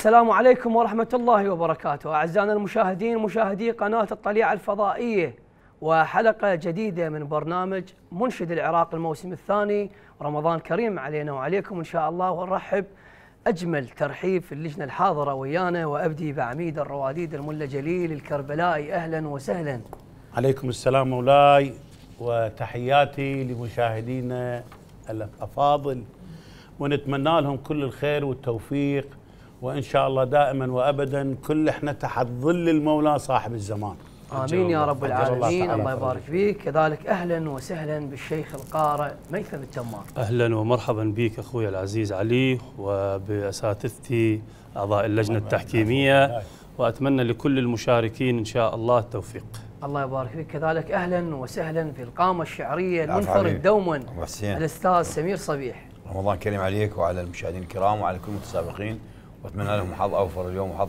السلام عليكم ورحمة الله وبركاته أعزائنا المشاهدين مشاهدي قناة الطليعة الفضائية وحلقة جديدة من برنامج منشد العراق الموسم الثاني رمضان كريم علينا وعليكم إن شاء الله ونرحب أجمل ترحيب في اللجنة الحاضرة ويانا وأبدي بعميد الرواديد الملا جليل الكربلائي أهلا وسهلا عليكم السلام مولاي وتحياتي لمشاهدينا الأفاضل ونتمنى لهم كل الخير والتوفيق وان شاء الله دائما وابدا كل احنا تحت ظل المولى صاحب الزمان امين يا رب العالمين الله يبارك فيك كذلك اهلا وسهلا بالشيخ القارئ ميثم التمار اهلا ومرحبا بك اخوي العزيز علي وباساتذتي اعضاء اللجنه التحكيميه واتمنى لكل المشاركين ان شاء الله التوفيق الله يبارك فيك كذلك اهلا وسهلا في القامه الشعريه المنفرد دوما الاستاذ سمير صبيح رمضان كريم عليك وعلى المشاهدين الكرام وعلى كل المتسابقين واتمنى لهم حظ اوفر اليوم وحظ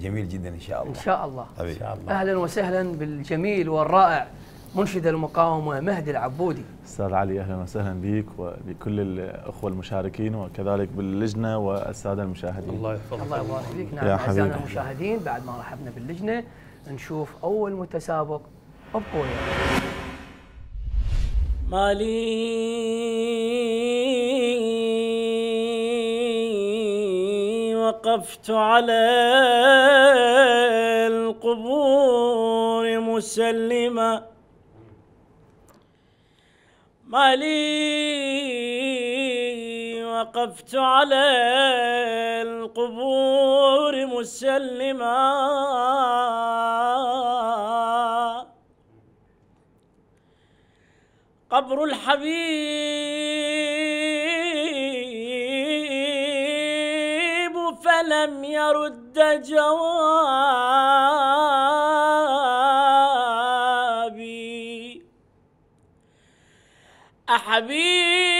جميل جدا ان شاء الله ان شاء الله حبيب. ان شاء الله اهلا وسهلا بالجميل والرائع منشد المقاومه مهدي العبودي استاذ علي اهلا وسهلا بك وبكل الاخوه المشاركين وكذلك باللجنه والساده المشاهدين الله يحفظك الله يبارك فيك نعم اعزائنا المشاهدين بعد ما رحبنا باللجنه نشوف اول متسابق ابقوا مالي وقفت على القبور مسلما مالي وقفت على القبور مسلما قبر الحبيب لم يرد جوابي أحبيب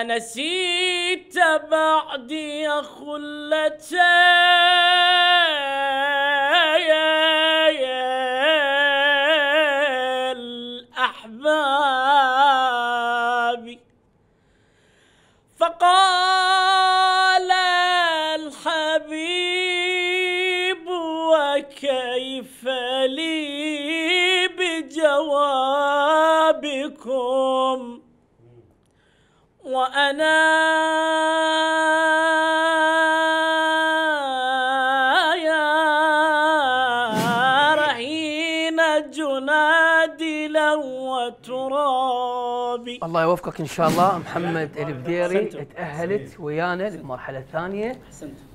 أنسيت بعدي خلتي يا الأحباب فقال الحبيب وكيف لي بجوابكم وأنا يا رهين الجناد لو ترابي الله يوفقك ان شاء الله محمد البديري تاهلت ويانا للمرحله الثانيه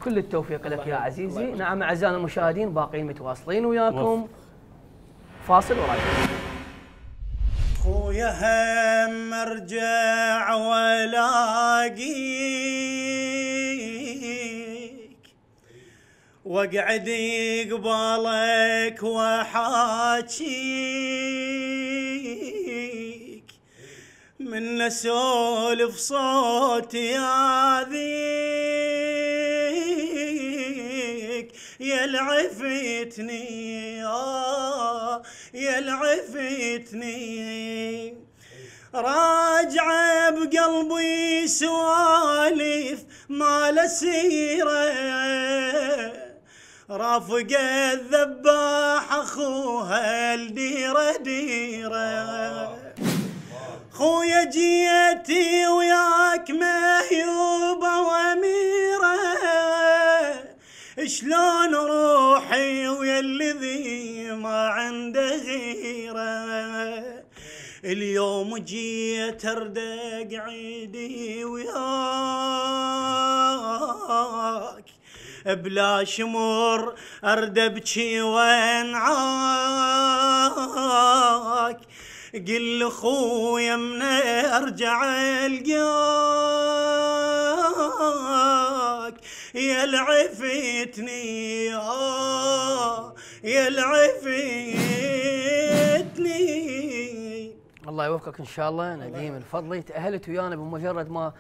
كل التوفيق لك يا عزيزي نعم اعزائنا المشاهدين باقيين متواصلين وياكم فاصل وراجعين ويهم هم ارجع والاقيك واقعد قبالك واحاجيك من اسولف صوتي اذيك يلعفتني آه يا العفتني راجعة بقلبي سواليف ما لسيرة رافق الذباح اخوها الديرة ديرة خويا جيتي وياك مهيوبة وامير شلون روحي ويا الذي ما عنده غيره اليوم جيت اردق عيدي وياك بلا شمر ارد وين وانعاك قل خويا من ارجع القاك يا العفيتني آه، يا العفيتني الله يوفقك ان شاء الله نديم الفضلي تاهلت ويانا بمجرد ما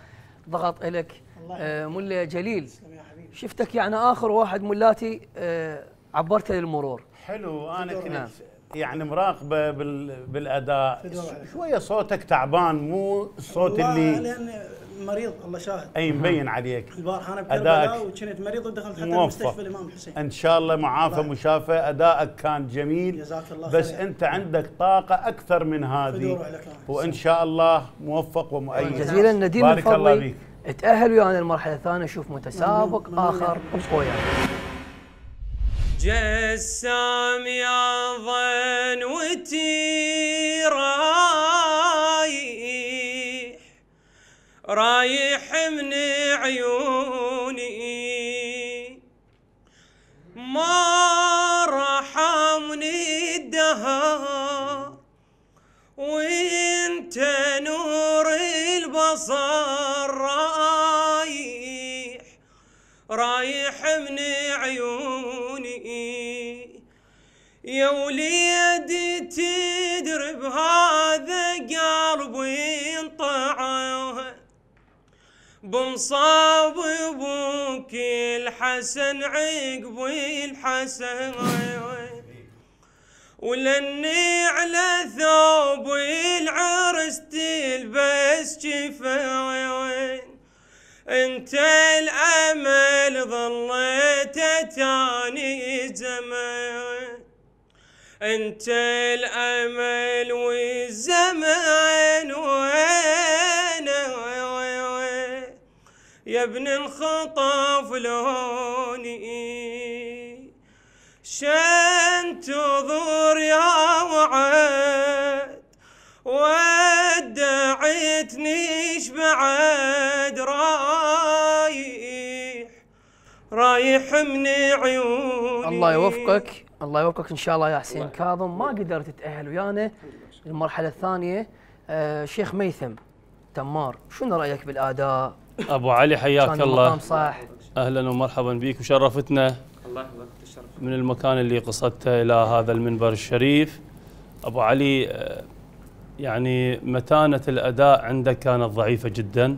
ضغط لك آه، ملا جليل شفتك يعني اخر واحد ملاتي آه، عبرت عبرته للمرور حلو انا كنت نعم. يعني مراقبه بالاداء شويه صوتك تعبان مو الصوت اللي مريض الله شاهد اي مبين عليك البارحه انا بكربلاء وكنت مريض ودخلت حتى مستشفى الامام الحسين ان شاء الله معافى مشافى ادائك كان جميل جزاك الله بس خير. انت عندك طاقه اكثر من هذه وان شاء الله موفق ومؤيد جزيلا نديم بارك الله فيك تاهل ويانا المرحله الثانيه شوف متسابق مم. اخر وياك جسام يا ظن وتيران رايح من عيوني ما رحمني الدهر وانت نور البصر رايح رايح من عيوني يا وليدي تدري بهذا قلبي بمصاب ابوك الحسن عقب الحسن ولني على ثوب العرس تلبس جفاين انت الامل ظليت تاني زمان انت الامل والزمان وين يا ابن الخطف لوني شن تضر يا وعد ودعتني بعد رايح رايح من عيوني الله يوفقك الله يوفقك ان شاء الله يا حسين كاظم ما قدرت تتاهل ويانا المرحله الثانيه آه شيخ ميثم تمار شنو رايك بالاداء ابو علي حياك الله صح اهلا ومرحبا بك وشرفتنا الله يحفظك من المكان اللي قصدته الى هذا المنبر الشريف ابو علي آه، يعني متانه الاداء عندك كانت ضعيفه جدا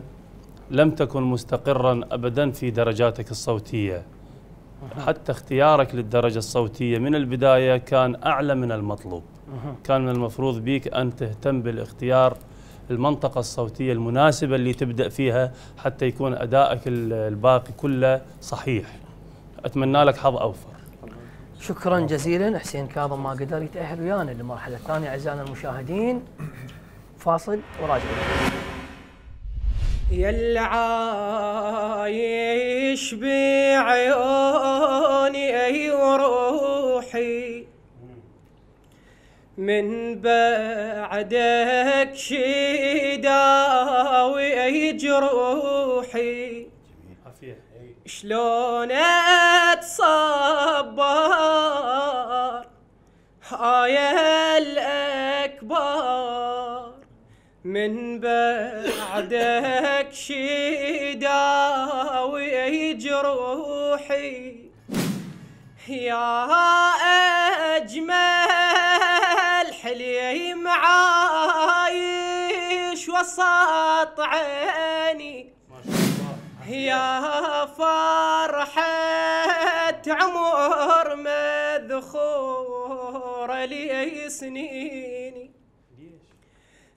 لم تكن مستقرا ابدا في درجاتك الصوتيه حتى اختيارك للدرجه الصوتيه من البدايه كان اعلى من المطلوب كان من المفروض بك ان تهتم بالاختيار المنطقة الصوتية المناسبة اللي تبدأ فيها حتى يكون أدائك الباقي كله صحيح أتمنى لك حظ أوفر شكرا جزيلا حسين كاظم ما قدر يتأهل ويانا للمرحلة الثانية أعزائنا المشاهدين فاصل وراجع يا اللي عايش بعيوني وروحي من بعدك شداوي جروحي شلون اتصبر هاي الاكبر من بعدك شداوي جروحي يا اجمل حلي معايش وسط عيني يا فرحة عمر مذخور لي سنيني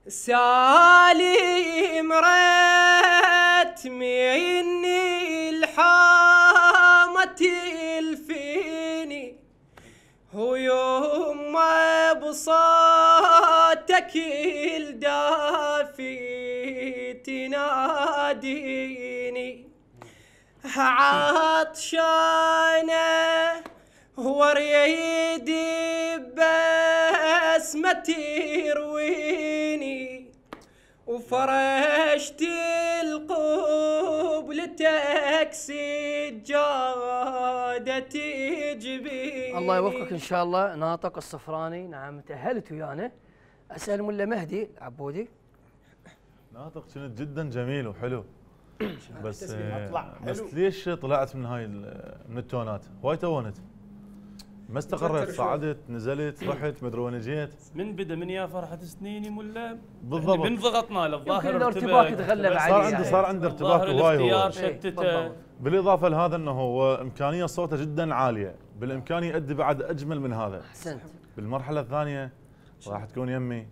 سالي مرات مني الحامة هو ويوم ما بصار لك الدافي تناديني عطشانة بس ما يرويني وفرشت القبل تاكسي جادة جبيني الله يوفقك ان شاء الله ناطق الصفراني نعم تأهلت ويانا اسال ملا مهدي عبودي ناطق كنت جدا جميل وحلو بس آه، بس ليش طلعت من هاي من التونات؟ وايد تونت ما استقريت صعدت نزلت رحت ما ادري وين جيت من بدا من يا فرحه سنيني ملا بالضبط من ضغطنا الظاهر الارتباك تغلب عليه صار عندي يعني. صار عندي ارتباك هواي هو إيه، بالاضافه لهذا انه هو امكانيه صوته جدا عاليه بالامكان يؤدي بعد اجمل من هذا احسنت بالمرحله الثانيه راح تكون يمي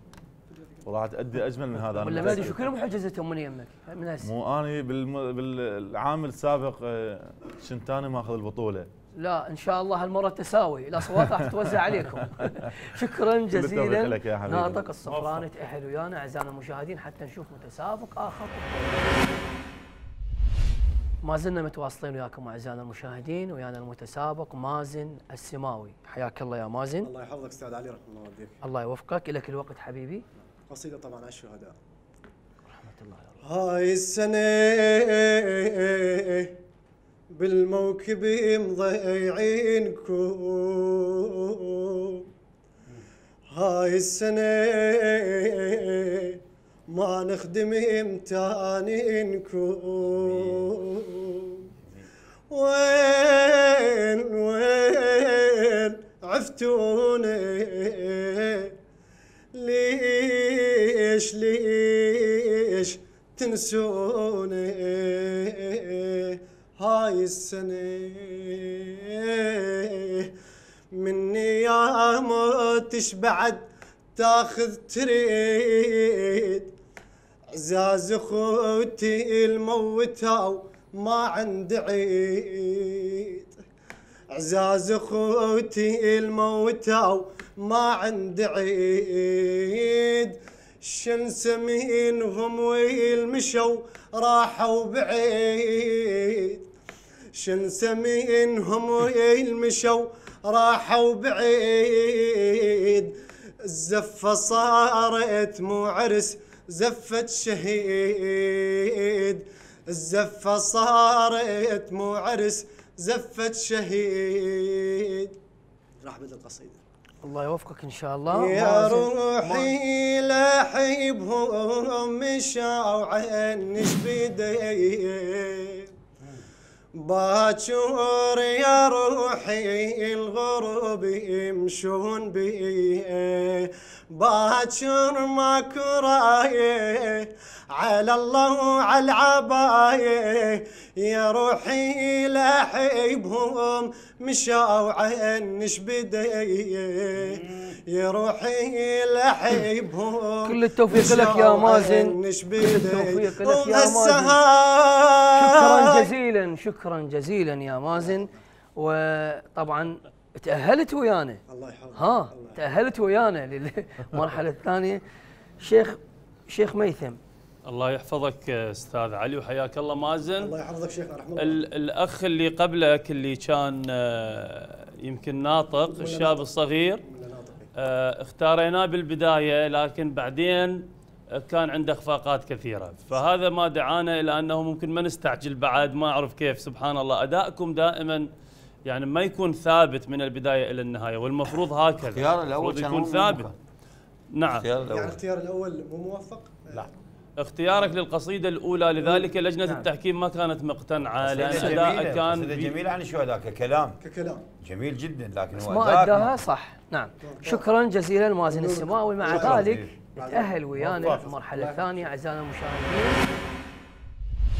وراح تأدي اجمل من هذا ولا ما ادري شو كلهم حجزتهم من يمك من مو انا بالم... بالعام السابق كنت آه، انا ماخذ البطوله لا ان شاء الله هالمره تساوي الاصوات راح تتوزع عليكم شكرا جزيلا ناطق الصفراني تاهل ويانا اعزائنا المشاهدين حتى نشوف متسابق اخر ما زلنا متواصلين وياكم اعزائنا المشاهدين ويانا المتسابق مازن السماوي حياك الله يا مازن الله يحفظك استاذ علي رحمه الله والديك الله يوفقك لك الوقت حبيبي قصيده طبعا على الشهداء رحمه الله يا رب هاي السنه بالموكب مضيعينكم هاي السنه ما نخدم تاني نكون وين وين عفتوني ليش ليش تنسوني هاي السنة مني يا موتش بعد تاخذ تريد عزاز اخوتي الموتوا ما عندي عيد عزاز اخوتي الموتوا ما عندي عيد الشمس منهم والمشوا راحوا بعيد شمس منهم والمشوا راحوا بعيد الزفة صارت مو عرس زفة شهيد الزفة صارت مو عرس زفة شهيد راح بدل القصيدة الله يوفقك ان شاء الله يا روحي لحبهم مشاو عنش بدي باشور يا روحي الغروب يمشون بيه باكر ما على الله وعلى العباية يا روحي لحبهم مشاو عنش بدي يا روحي لحبهم كل التوفيق لك يا مازن كل التوفيق لك يا مازن شكرا جزيلا شكرا جزيلا يا مازن وطبعا تأهلت ويانا الله يحفظك ها تاهلت ويانا للمرحله الثانيه شيخ شيخ ميثم الله يحفظك استاذ علي وحياك الله مازن الله يحفظك شيخ رحمه الله الاخ اللي قبلك اللي كان آه، يمكن ناطق الشاب الصغير آه، اختاريناه بالبدايه لكن بعدين آه، كان عنده اخفاقات كثيره فهذا ما دعانا الى انه ممكن ما نستعجل بعد ما اعرف كيف سبحان الله ادائكم دائما يعني ما يكون ثابت من البدايه الى النهايه والمفروض هكذا الاختيار الاول كان يكون ثابت نعم يعني الاختيار الاول مو موفق لا اختيارك للقصيدة الأولى لذلك لجنة نعم. التحكيم ما كانت مقتنعة لأن أداء كان جميل عن شو هذا ككلام ككلام جميل جدا لكن هو ما أداها صح نعم. نعم شكرا جزيلا مازن السماوي مع ذلك تأهل ويانا في المرحلة الثانية أعزائنا المشاهدين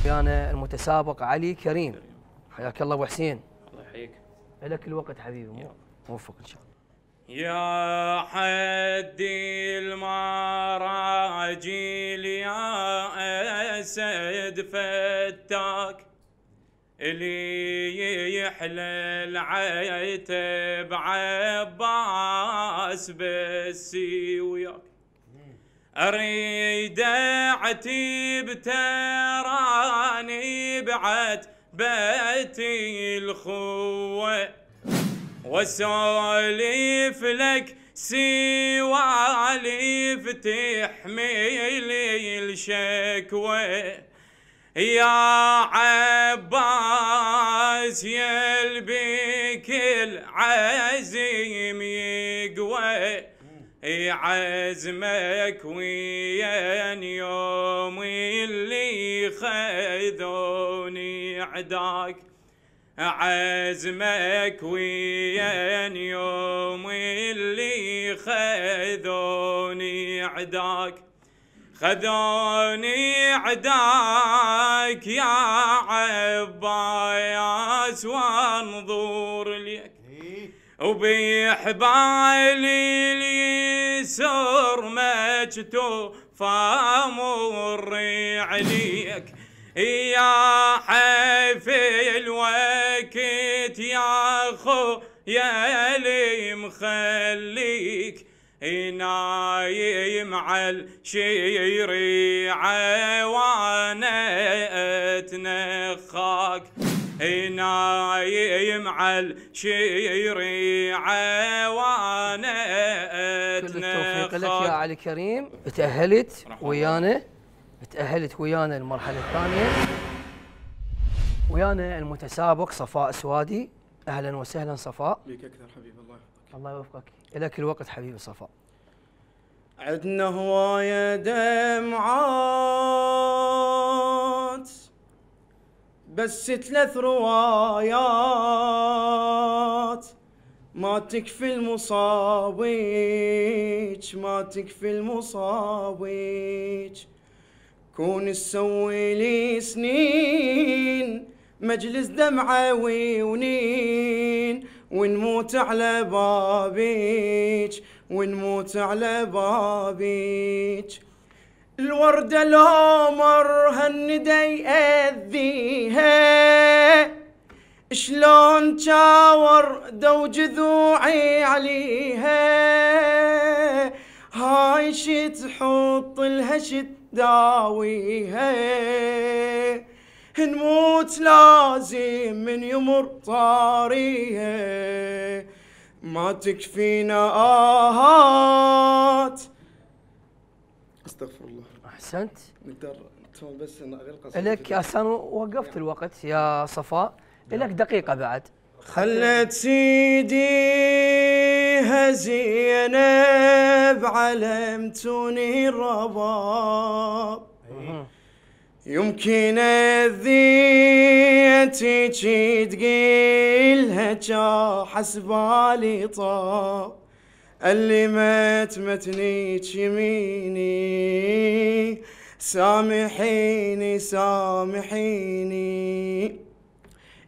ويانا المتسابق علي كريم حياك الله أبو حسين لك الوقت حبيبي موفق ان شاء الله يا حدي المراجيل يا اسد فتاك اللي يحلى العتب عباس بسي وياك اريد اعتب تراني بعد بيتي الخوة وسالف لك سوالف تحملي الشكوى يا عباس يلبيك العزيم يقوى عزمك ويا يوم اللي خذوني وعداك عزمك وين يوم اللي خذوني عداك خذوني عداك يا عباس وانظر لك إيه. وبيحبالي اليسر مجتوفة مر عليك يا حفي الوقت يا خو يا لي مخليك نايم على شيري وانا اتنخاك نايم على شيري وانا اتنخاك كل التوفيق لك يا علي كريم تأهلت ويانا تأهلت ويانا المرحلة الثانية ويانا المتسابق صفاء سوادي أهلا وسهلا صفاء بك أكثر حبيب الله يوفقك الله يوفقك لك الوقت حبيبي صفاء عدنا هواية دمعات بس ثلاث روايات ما تكفي المصابيك ما تكفي المصابيك كون تسوي لي سنين مجلس دمعة ونين ونموت على بابيج ونموت على بابيج الوردة لو مر هالندى يأذيها شلون تشاور دو جذوعي عليها هاي شي تحط لها شي داويها نموت لازم من يمر طاريها ما تكفينا آهات استغفر الله احسنت نقدر بس غير لك احسن وقفت الوقت يا صفاء لك دقيقه بعد خلت سيدي هزينب علمتني الرباب يمكن اذيتك تقيلها جا حسبالي طاب اللي ما تمتنيك يميني سامحيني سامحيني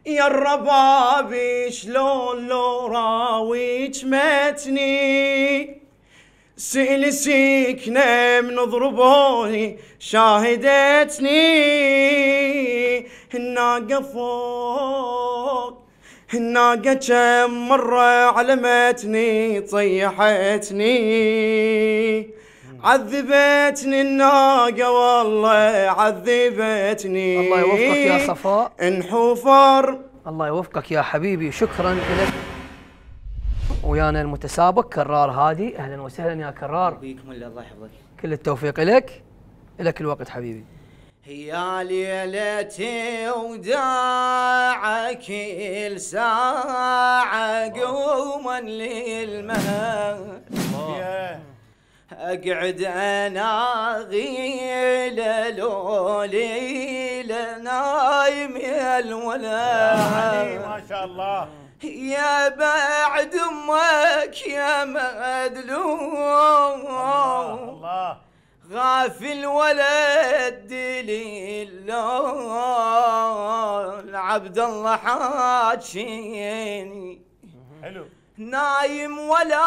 يا الرباب شلون لو راويك متني سئل سيكنا من ضربوني شاهدتني الناقة فوق الناقة كم مرة علمتني طيحتني عذبتني الناقة والله عذبتني الله يوفقك يا صفاء انحفر الله يوفقك يا حبيبي شكرا لك ويانا المتسابق كرار هادي اهلا وسهلا يا كرار بيكم الله يحفظك كل التوفيق لك لك الوقت حبيبي يا ليلتي وداعك الساعة قوما للمهد اقعد انا غيل لو ليلة نايم يا الولا يعني ما شاء الله يا بعد امك يا مدلوم الله, غافل ولا الدليل عبد الله حاشيني حلو نايم ولا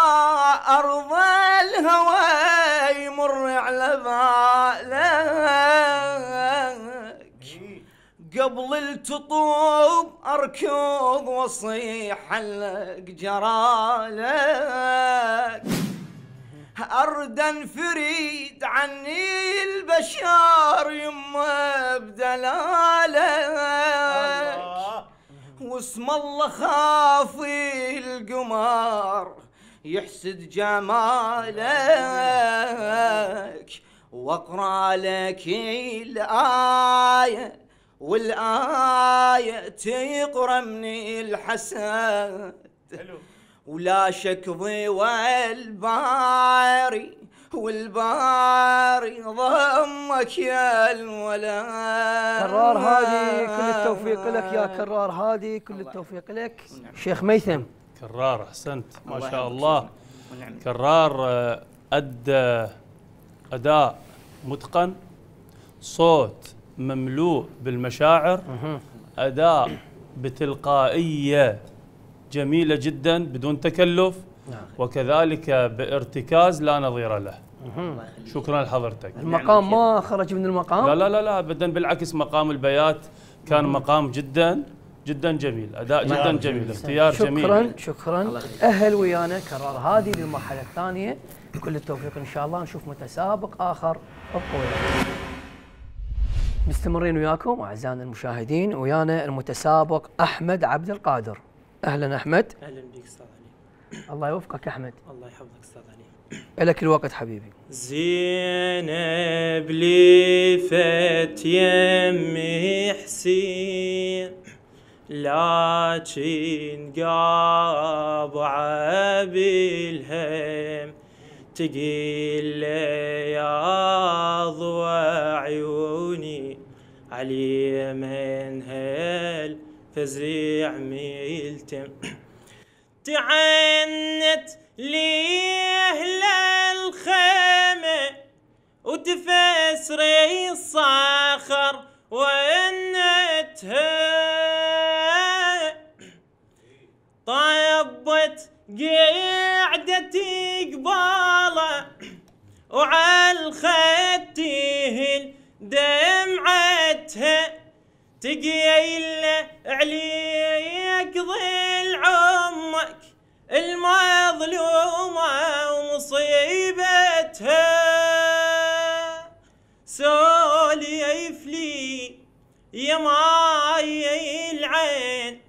أرض الهوى يمر على بالك قبل التطوب أركض وأصيح لك جرالك اردا فريد عني البشر يما بدلالك واسم الله خافي القمر يحسد جمالك واقرا لك الايه والآية تقرأ من الحسد ولا شك ضوى الباري والباري ضمك يا الولا كرار هادي كل التوفيق لك يا كرار هادي كل التوفيق لك شيخ ميثم كرار احسنت ما شاء الله كرار آه، ادى اداء متقن صوت مملوء بالمشاعر اداء بتلقائيه جميله جدا بدون تكلف نعم. وكذلك بارتكاز لا نظير له شكرا لحضرتك المقام يعني ما خرج من المقام لا لا لا لا ابدا بالعكس مقام البيات كان مقام جدا جدا جميل اداء جدا جميل اختيار جميل شكرا شكرا اهل ويانا كرر هذه للمرحله الثانيه كل التوفيق ان شاء الله نشوف متسابق اخر بقوه مستمرين وياكم اعزائنا المشاهدين ويانا المتسابق احمد عبد القادر اهلا احمد اهلا بك استاذ علي الله يوفقك احمد الله يحفظك استاذ لك الوقت حبيبي زينب لي فات يمي حسين لكن قابع بالهم تقيل يا ضوى عيوني علي من هل فزيع ميلتم تعنت لأهل الخيمة وتفسري الصخر وانتهى طيبت قعدتي قباله وعالختيهن دمعتها تقيله عليها ظلمها ومصيبتها سوليف لي يا ماي العين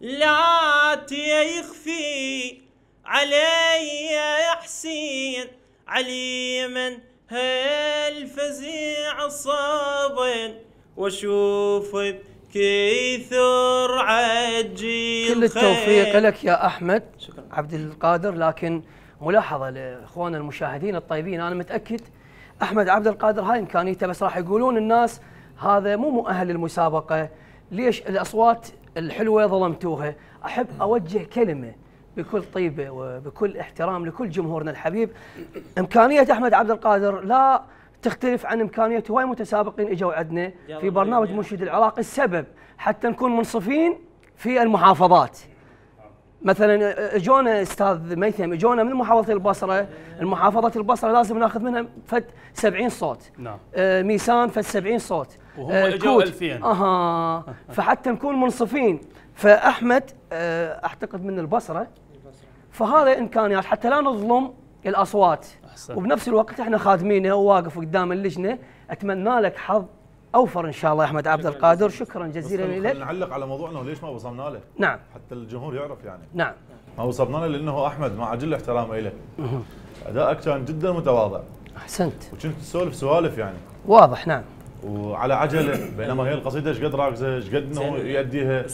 لا تيخفي علي حسين علي من هالفزيع الصابين واشوف كثر عجيب كل التوفيق لك يا احمد شكرا عبد القادر لكن ملاحظه لاخواننا المشاهدين الطيبين انا متاكد احمد عبد القادر هاي امكانيته بس راح يقولون الناس هذا مو مؤهل للمسابقه ليش الاصوات الحلوه ظلمتوها احب اوجه كلمه بكل طيبه وبكل احترام لكل جمهورنا الحبيب امكانيه احمد عبد القادر لا تختلف عن امكانيات هواي متسابقين اجوا عندنا في برنامج منشد العراق السبب حتى نكون منصفين في المحافظات مثلا اجونا استاذ ميثم اجونا من محافظه البصره محافظه البصره لازم ناخذ منها فد 70 صوت نعم آه، ميسان فد 70 صوت وهم آه، اجوا 2000 اها فحتى نكون منصفين فاحمد آه، اعتقد من البصره فهذا امكانيات حتى لا نظلم الاصوات أحسن. وبنفس الوقت احنا خادمينه وواقف قدام اللجنه اتمنى لك حظ اوفر ان شاء الله احمد عبد القادر شكرا جزيلا لك نعلق على موضوعنا وليش ما وصلنا له نعم حتى الجمهور يعرف يعني نعم ما وصلنا له لانه احمد مع جل احترامي له ادائك كان جدا متواضع احسنت وكنت تسولف سوالف يعني واضح نعم وعلى عجله بينما هي القصيده ايش قد راكزه ايش قد انه يؤديها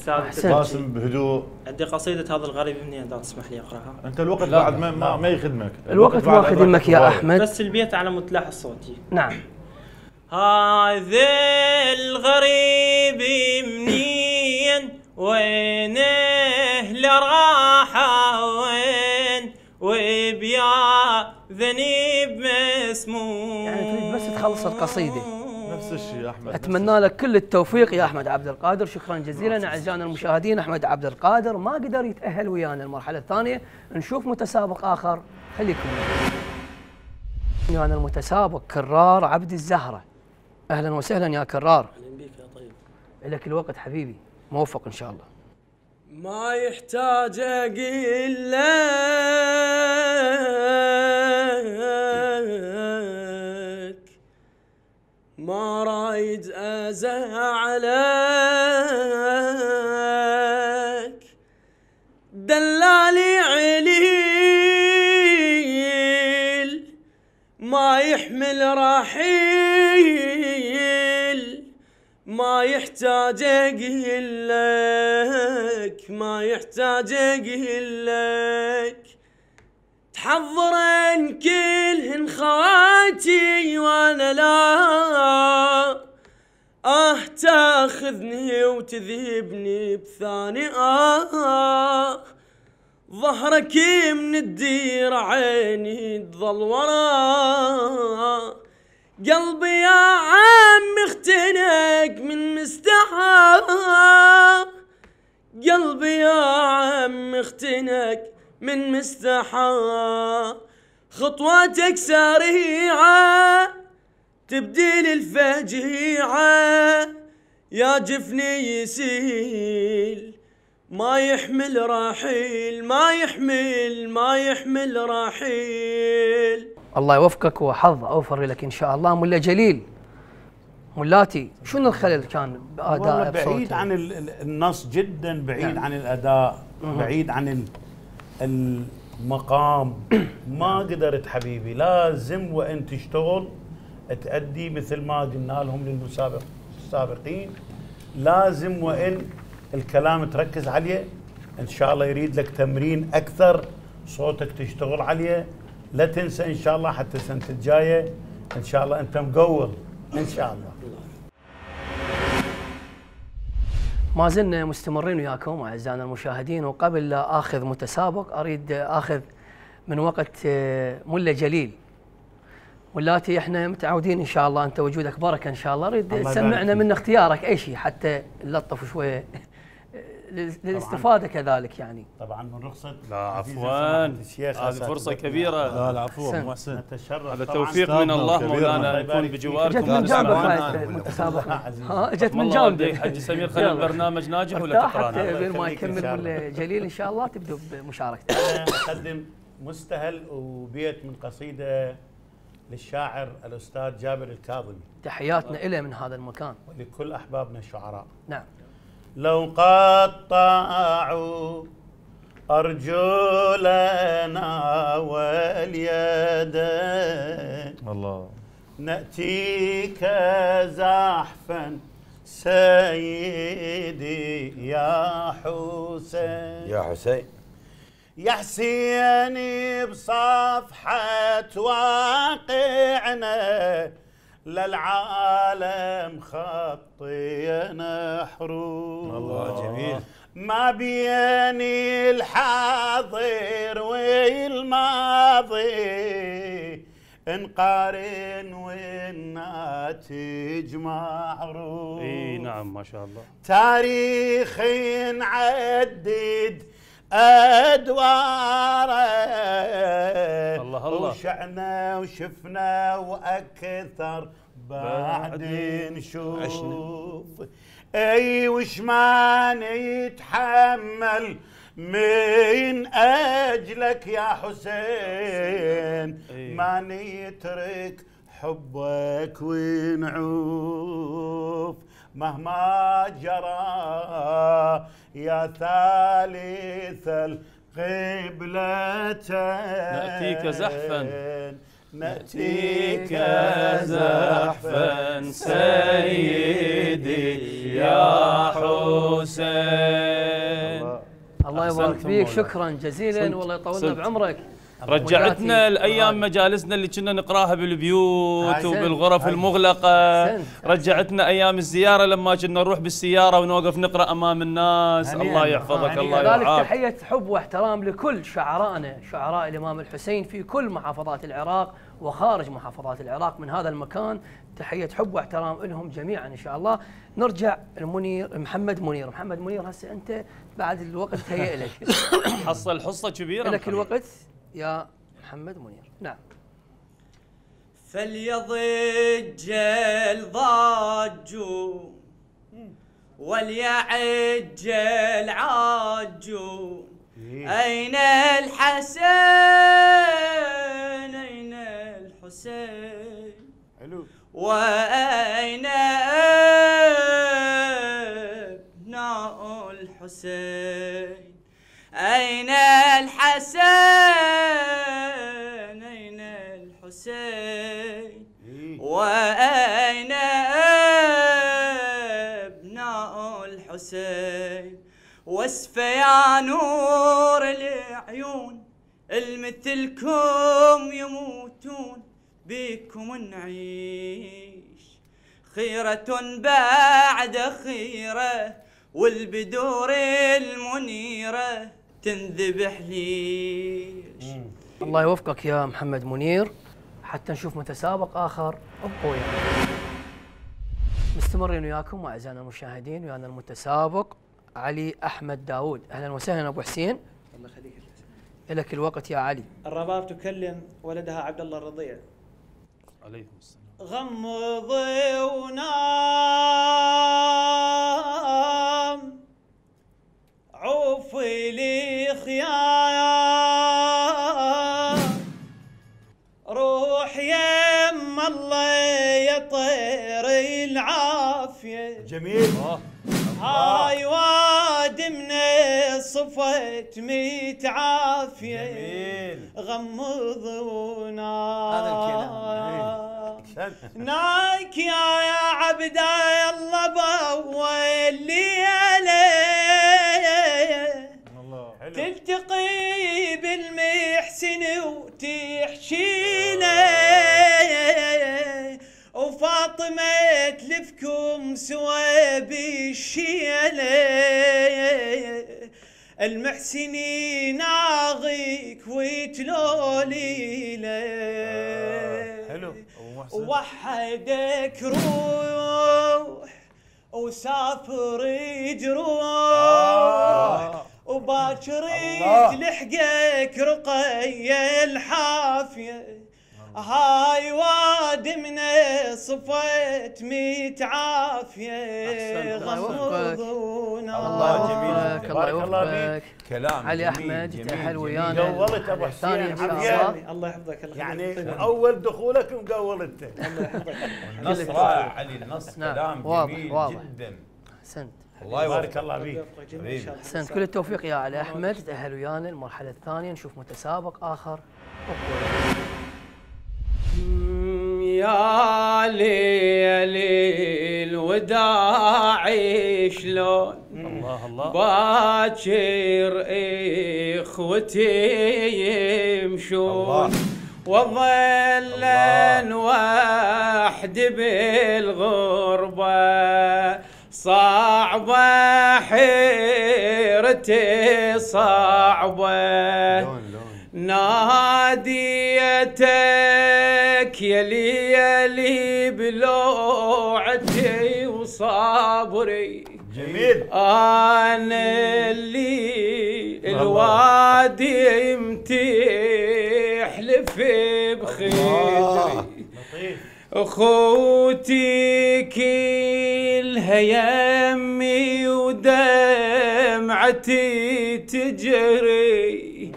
قاسم بهدوء ادي قصيده هذا الغريب مني اذا تسمح لي اقراها انت الوقت لا بعد ما ما, نعم. ما يخدمك الوقت ما يخدمك يا احمد بس البيت على متلاح الصوتي نعم هذا الغريب منين وين اهله راحه وين وبيا ذنيب مسموم يعني تريد بس تخلص القصيده نفس الشيء يا احمد اتمنى لك كل التوفيق يا احمد عبد القادر شكرا جزيلا اعزائنا المشاهدين احمد عبد القادر ما قدر يتاهل ويانا المرحله الثانيه نشوف متسابق اخر خليكم ويانا يعني المتسابق كرار عبد الزهره اهلا وسهلا يا كرار اهلا بك يا طيب لك الوقت حبيبي موفق ان شاء الله ما يحتاج اقول لك ما رايد أزه عليك دلالي عليل ما يحمل رحيل ما يحتاج اقهلك ما يحتاج اقهلك محضرن كلهن خواتي وانا لا اه تاخذني وتذيبني بثاني اه ظهرك من الدير عيني تظل وراه قلبي يا عم اختنق من مستحى قلبي يا عم اختنق من مستحى خطواتك سريعة تبديل الفجيعة يا جفني يسيل ما يحمل رحيل ما يحمل ما يحمل رحيل الله يوفقك وحظ اوفر لك ان شاء الله ملا جليل ملاتي شنو الخلل كان باداء بعيد عن النص جدا بعيد نعم. عن الاداء بعيد عن المقام ما قدرت حبيبي لازم وان تشتغل تأدي مثل ما قلنا لهم للمسابق السابقين لازم وان الكلام تركز عليه ان شاء الله يريد لك تمرين اكثر صوتك تشتغل عليه لا تنسى ان شاء الله حتى السنه الجايه ان شاء الله انت مقول ان شاء الله ما زلنا مستمرين وياكم اعزائنا المشاهدين وقبل لا اخذ متسابق اريد اخذ من وقت آه، ملا جليل ولاتي احنا متعودين ان شاء الله انت وجودك بركه ان شاء الله اريد تسمعنا من اختيارك اي شيء حتى نلطف شويه للاستفاده طبعاً. كذلك يعني طبعا من رخصه لا عفوا هذه فرصه كبيره لا لا عفوا محسن نتشرف هذا توفيق من الله مولانا يكون بجواركم جت من جانبك ها اجت من جانبك حجي سمير خلي البرنامج ناجح ولا تقرانا بين ما يكمل جليل ان شاء الله تبدو انا اقدم مستهل وبيت من قصيده للشاعر الاستاذ جابر الكاظمي تحياتنا له من هذا المكان ولكل احبابنا الشعراء نعم لو قطعوا أرجلنا واليدين الله نأتيك زحفا سيدي يا حسين يا حسين يا بصفحة واقعنا للعالم خطي نحر الله جميل ما بين الحاضر والماضي انقارن والناتج معروف اي نعم ما شاء الله تاريخ عدد أدواره الله الله وشعنا وشفنا وأكثر بعد نشوف أي وش ما نتحمل من أجلك يا حسين إيه. ما نترك حبك ونعوف مهما جرى يا ثالث القبلتين نأتيك زحفا نأتيك زحفا سيدي يا حسين الله يبارك فيك شكرا جزيلا والله يطولنا بعمرك رجعتنا آه. لايام مجالسنا اللي كنا نقراها بالبيوت آه، وبالغرف آه، المغلقه رجعتنا ايام الزياره لما كنا نروح بالسياره ونوقف نقرا امام الناس الله يحفظك الله يعافيك تحيه حب واحترام لكل شعرائنا شعراء الامام الحسين في كل محافظات العراق وخارج محافظات العراق من هذا المكان تحية حب واحترام لهم جميعا إن شاء الله نرجع المنير محمد منير محمد منير هسه أنت بعد الوقت تهيئ لك حصل حصة كبيرة لك الوقت يا محمد منير نعم فليضج الضاج وليعج العاج إيه. أين الحسن أين الحسين حلو وأين أبناء الحسين أين الحسن أين الحسين إيه. وأين أبناء الحسين واسفة يا نور العيون المثلكم يموتون بكم نعيش خيرة بعد خيرة والبدور المنيره تنذبح ليش الله يوفقك يا محمد منير حتى نشوف متسابق اخر ابقوا مستمرين وياكم اعزائنا المشاهدين ويانا المتسابق علي احمد داوود اهلا وسهلا ابو حسين الله يخليك لك الوقت يا علي الرباب تكلم ولدها عبد الله الرضيع عليكم السلام غمضي ونام عوف لي خيايا روح يم الله يطير العافية جميل آه. هاي واد من صفت ميت عافية جميل غمض ونار ناك يا عبد الله بوالليله تلتقي بالمحسن وتحشينا وفاطمة تلفكم سوى بالشيلة المحسنين ناغيك وتلوليله آه حلو وحدك روح وسافر جروح آه وباكر لحقك رقي الحافيه هاي واد من صفيت ميت عافيه غمضونا الله جميل الله يوفقك كلام علي احمد حلو ويانا قولت ابو حسين الله يحفظك الله يعني اول دخولك انت الله يحفظك النص رائع علي النص نعم. كلام جميل جدا احسنت الله يبارك الله فيك حسن كل التوفيق يا علي احمد تاهل ويانا المرحله الثانيه نشوف متسابق اخر يا ليل الوداع شلون الله الله باكر اخوتي يمشون وظل وحدي بالغربه صعبة حيرتي صعبة ناديتك يلي يلي بلوعتي وصبري جميل انا اللي الوادي يمتحلف لفي بخيري اخوتي كي لها يمي ودمعتي تجري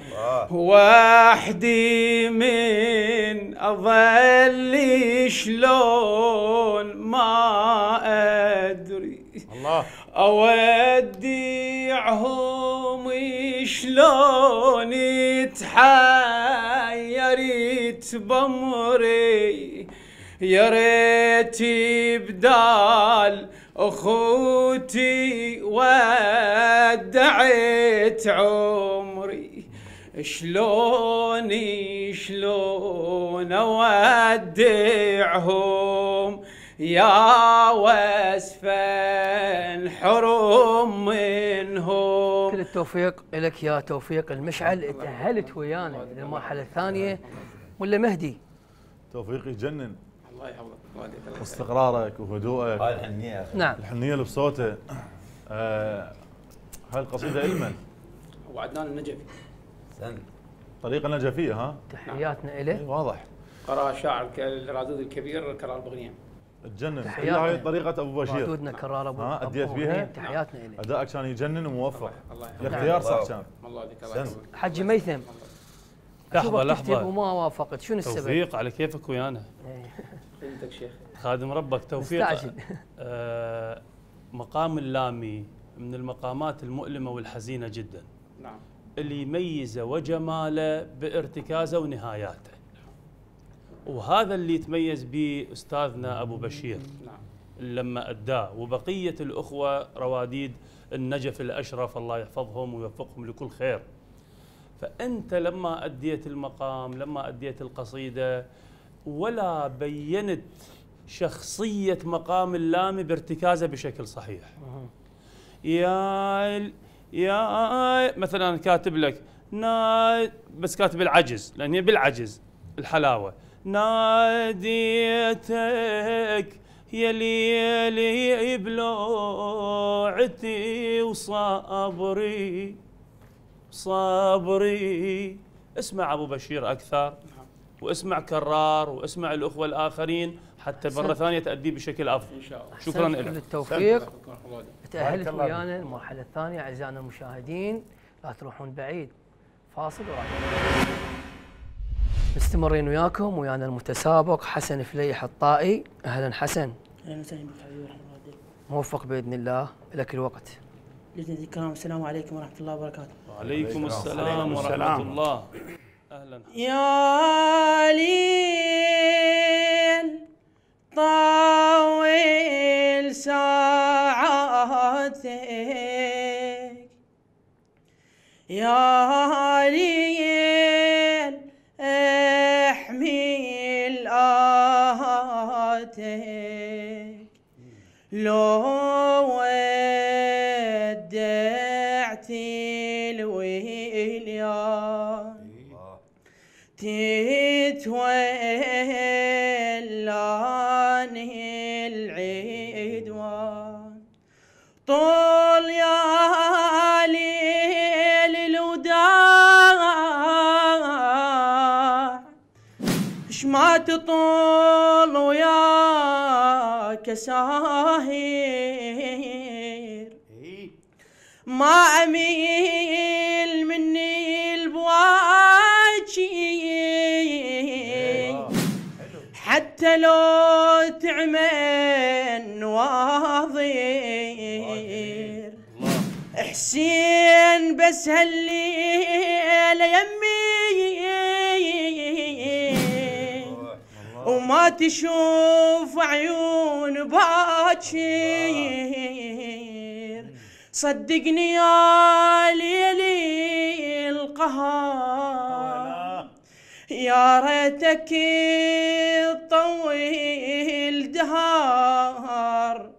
وحدي من اظلي شلون ما ادري الله اوديعهم شلون يتحير بمري يا ريت بدال اخوتي ودعت عمري شلوني شلون اودعهم يا وسفا حرم منهم كل التوفيق لك يا توفيق المشعل تأهلت ويانا للمرحلة الثانية ولا مهدي توفيق يجنن الله يحفظك واستقرارك وهدوءك هاي الحنيه نعم الحنيه اللي بصوته آه هاي القصيده هو عدنان النجفي طريقه نجفيه ها تحياتنا نعم. اليه واضح قراها الشاعر الرازود الكبير كرار بغنيه تجنن تحياتنا هي طريقه ابو بشير ردودنا كرار ابو ها اديت بيها تحياتنا نعم. اليه ادائك كان يجنن وموفق الله الاختيار نعم. صح كان الله يذكرك حجي ميثم لحظه لحظه وما وافقت شنو السبب؟ توفيق على كيفك ويانا إيه. عندك شيخ خادم ربك توفيق آه مقام اللامي من المقامات المؤلمة والحزينة جدا نعم اللي يميزه وجماله بارتكازه ونهاياته وهذا اللي يتميز به أستاذنا أبو بشير نعم لما أداه وبقية الأخوة رواديد النجف الأشرف الله يحفظهم ويوفقهم لكل خير فأنت لما أديت المقام لما أديت القصيدة ولا بينت شخصية مقام اللام بارتكازه بشكل صحيح يا ال... يا مثلا كاتب لك نا بس كاتب العجز لان هي بالعجز الحلاوه ناديتك يا ليلي بلوعتي وصبري صبري اسمع ابو بشير اكثر واسمع كرار واسمع الاخوه الاخرين حتى مره ثانيه تأدي بشكل افضل ان شاء الله شكرا لك التوفيق تاهلت ويانا المرحله الثانيه اعزائنا المشاهدين لا تروحون بعيد فاصل وراجع مستمرين وياكم ويانا المتسابق حسن فليح الطائي اهلا حسن اهلا وسهلا بك حبيبي موفق باذن الله لك الوقت لجنة الكرام السلام عليكم ورحمه الله وبركاته وعليكم السلام ورحمه الله أهلا يا ليل طويل ساعاتك يا تولاني العدوان طول يا ليل الوداع اش ما تطول ويا ساهر إيه. ما امين حتى لو تعمل واضير حسين بس هالليلة يمي وما تشوف عيون باكر صدقني يا ليلي القهار يا ريتك طويل دهار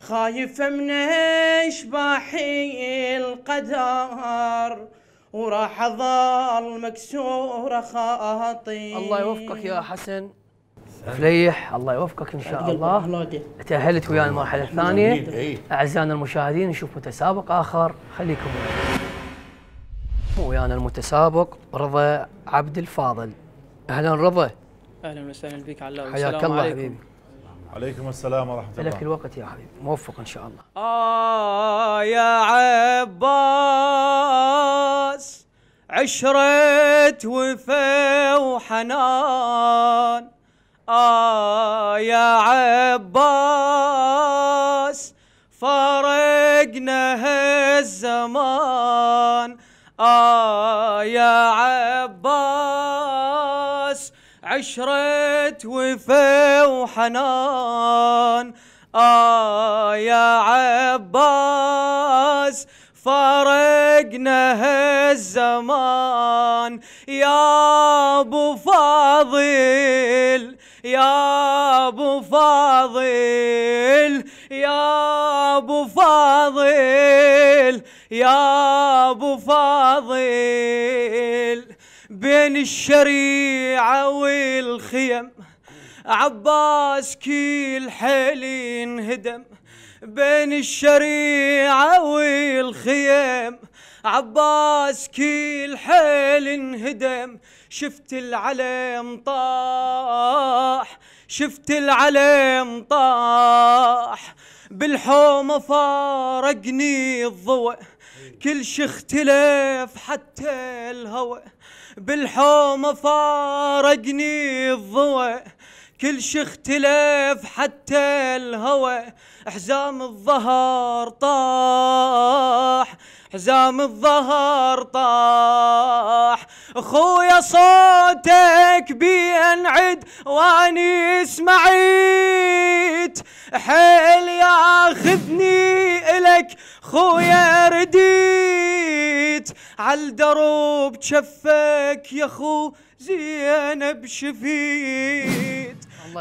خايف من اشباح القدر وراح اظل مكسور خاطي الله يوفقك يا حسن فليح الله يوفقك ان شاء الله تاهلت ويانا المرحله الثانيه إيه. اعزائنا المشاهدين نشوف متسابق اخر خليكم ويانا المتسابق رضا عبد الفاضل اهلا رضا اهلا وسهلا بك علاء حياك الله حبيبي عليكم السلام ورحمة الله لك الوقت يا حبيبي موفق إن شاء الله آه يا عباس عشرة وفاء وحنان آه يا عباس فارقنا هالزمان آه يا عباس عشرة وفا وحنان آه يا عباس فارقنا هالزمان يا ابو فاضل يا ابو فاضل يا ابو فاضل يا ابو فاضل بين الشريعه والخيم عباس كيل حيلي انهدم بين الشريعه والخيم عباس كيل حيل انهدم شفت العلم طاح شفت العلم طاح بالحومة فارقني الضوء كل شي اختلف حتى الهوى بالحومة فارقني الضوى كل شي اختلف حتى الهوى احزام الظهر طاح حزام الظهر طاح اخويا صوتك بينعد واني سمعيت حيل ياخذني الك خويا رديت عالدروب شفك يا خو زينب شفيت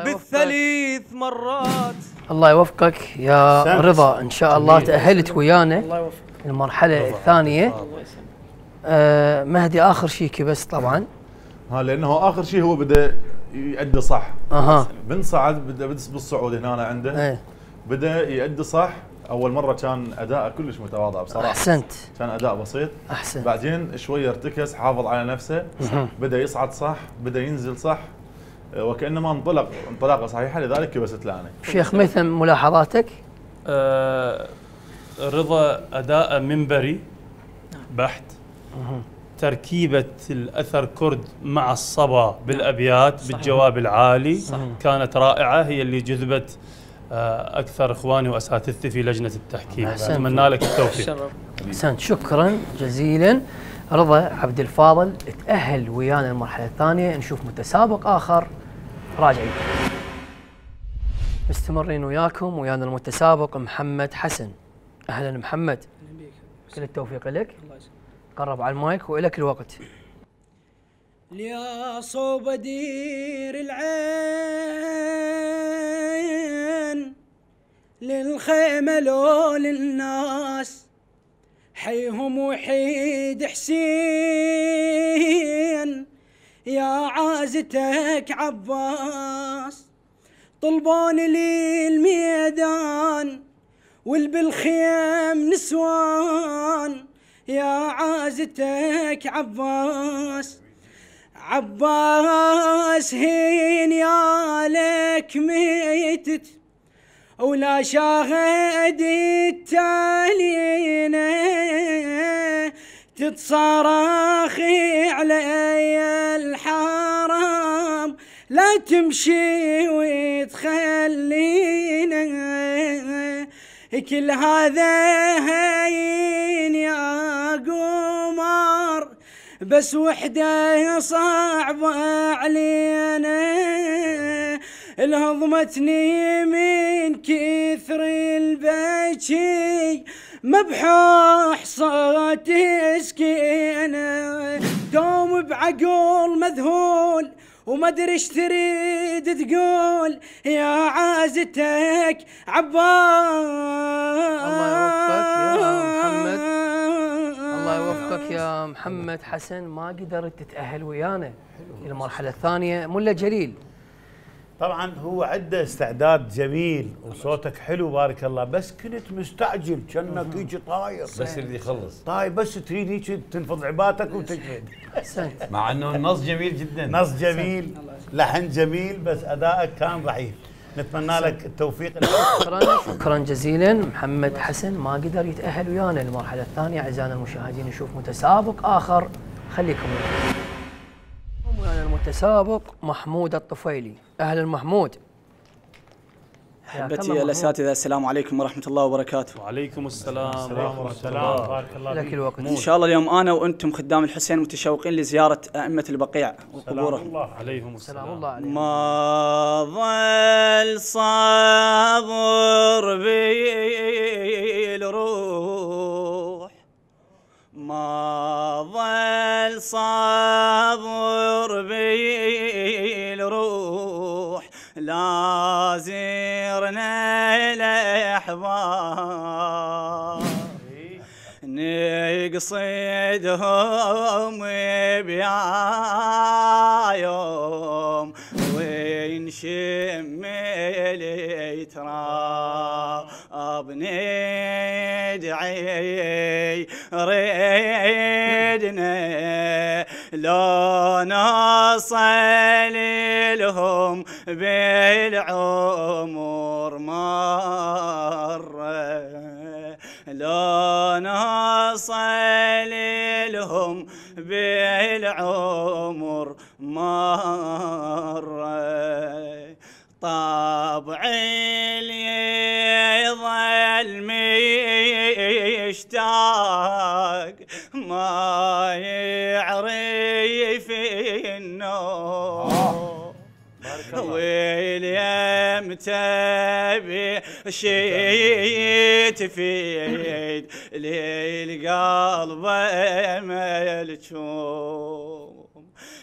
بالثليث مرات الله يوفقك يا رضا ان شاء الله تاهلت ويانا الله يوفقك المرحله الثانيه آه, آه، مهدي اخر شيء بس طبعا ها لانه اخر شيء هو بدا يؤدي صح اها بن صعد بدا بالصعود هنا عنده ايه بدا يؤدي صح اول مره كان اداءه كلش متواضع بصراحه احسنت كان اداء بسيط احسنت بعدين شويه ارتكس حافظ على نفسه بدا يصعد صح بدا ينزل صح آه، وكانما انطلق انطلاقه صحيحه لذلك كبست لعنه شيخ ميثم ملاحظاتك؟ أه رضا اداء منبري نعم. بحت تركيبة الأثر كرد مع الصبا نعم. بالأبيات صحيح. بالجواب العالي صحيح. كانت رائعة هي اللي جذبت آه، أكثر إخواني وأساتذتي في لجنة التحكيم أتمنى لك التوفيق احسنت شكرا جزيلا رضا عبد الفاضل تأهل ويانا المرحلة الثانية نشوف متسابق آخر راجعين مستمرين وياكم ويانا المتسابق محمد حسن اهلا محمد اهلا بك كل التوفيق لك الله يسلمك قرب على المايك والك الوقت يا صوب دير العين للخيمة لو للناس حيهم وحيد حسين يا عازتك عباس طلبوني للميدان والبالخيام نسوان يا عازتك عباس عباس هين يا لك ميتت ولا شاهد التالينا تتصرخي علي الحرام لا تمشي وتخلينا كل هذا يا قمر بس وحده صعبة علينا الهضمتني من كثر البكي مبحوح صوتي سكينة دوم بعقول مذهول وما ادري ايش تريد تقول يا عازتك عباس الله يوفقك يا محمد الله يوفقك يا محمد حسن ما قدرت تتاهل ويانا المرحله الثانيه ملا جليل طبعا هو عنده استعداد جميل وصوتك حلو بارك الله بس كنت مستعجل كانك هيك طاير بس اللي يخلص طاير بس تريد هيك تنفض عباتك وتجهد مع انه النص جميل جدا نص جميل لحن جميل بس ادائك كان ضعيف نتمنى لك التوفيق شكرا شكرا جزيلا محمد حسن ما قدر يتاهل ويانا للمرحله الثانيه اعزائنا المشاهدين نشوف متسابق اخر خليكم التسابق محمود الطفيلي اهلا محمود احبتي الاساتذه السلام عليكم ورحمه الله وبركاته. وعليكم السلام ورحمه الله بارك الله لك الوقت. ان شاء الله اليوم انا وانتم خدام الحسين متشوقين لزياره ائمه البقيع وقبورهم. سلام الله عليهم السلام. الله عليهم. ما ظل صابر الروح ما ظل صبر بالروح لا زرنا الأحبار نقصدهم بيايوم ونشم الاتراب ندعي ريدنا لو نصل لهم بالعمر مرة لو نصل لهم بالعمر مرة طابعين الفراق ما يعرف النوم ويليام تبي شيت فيد ليل قلب ملكوم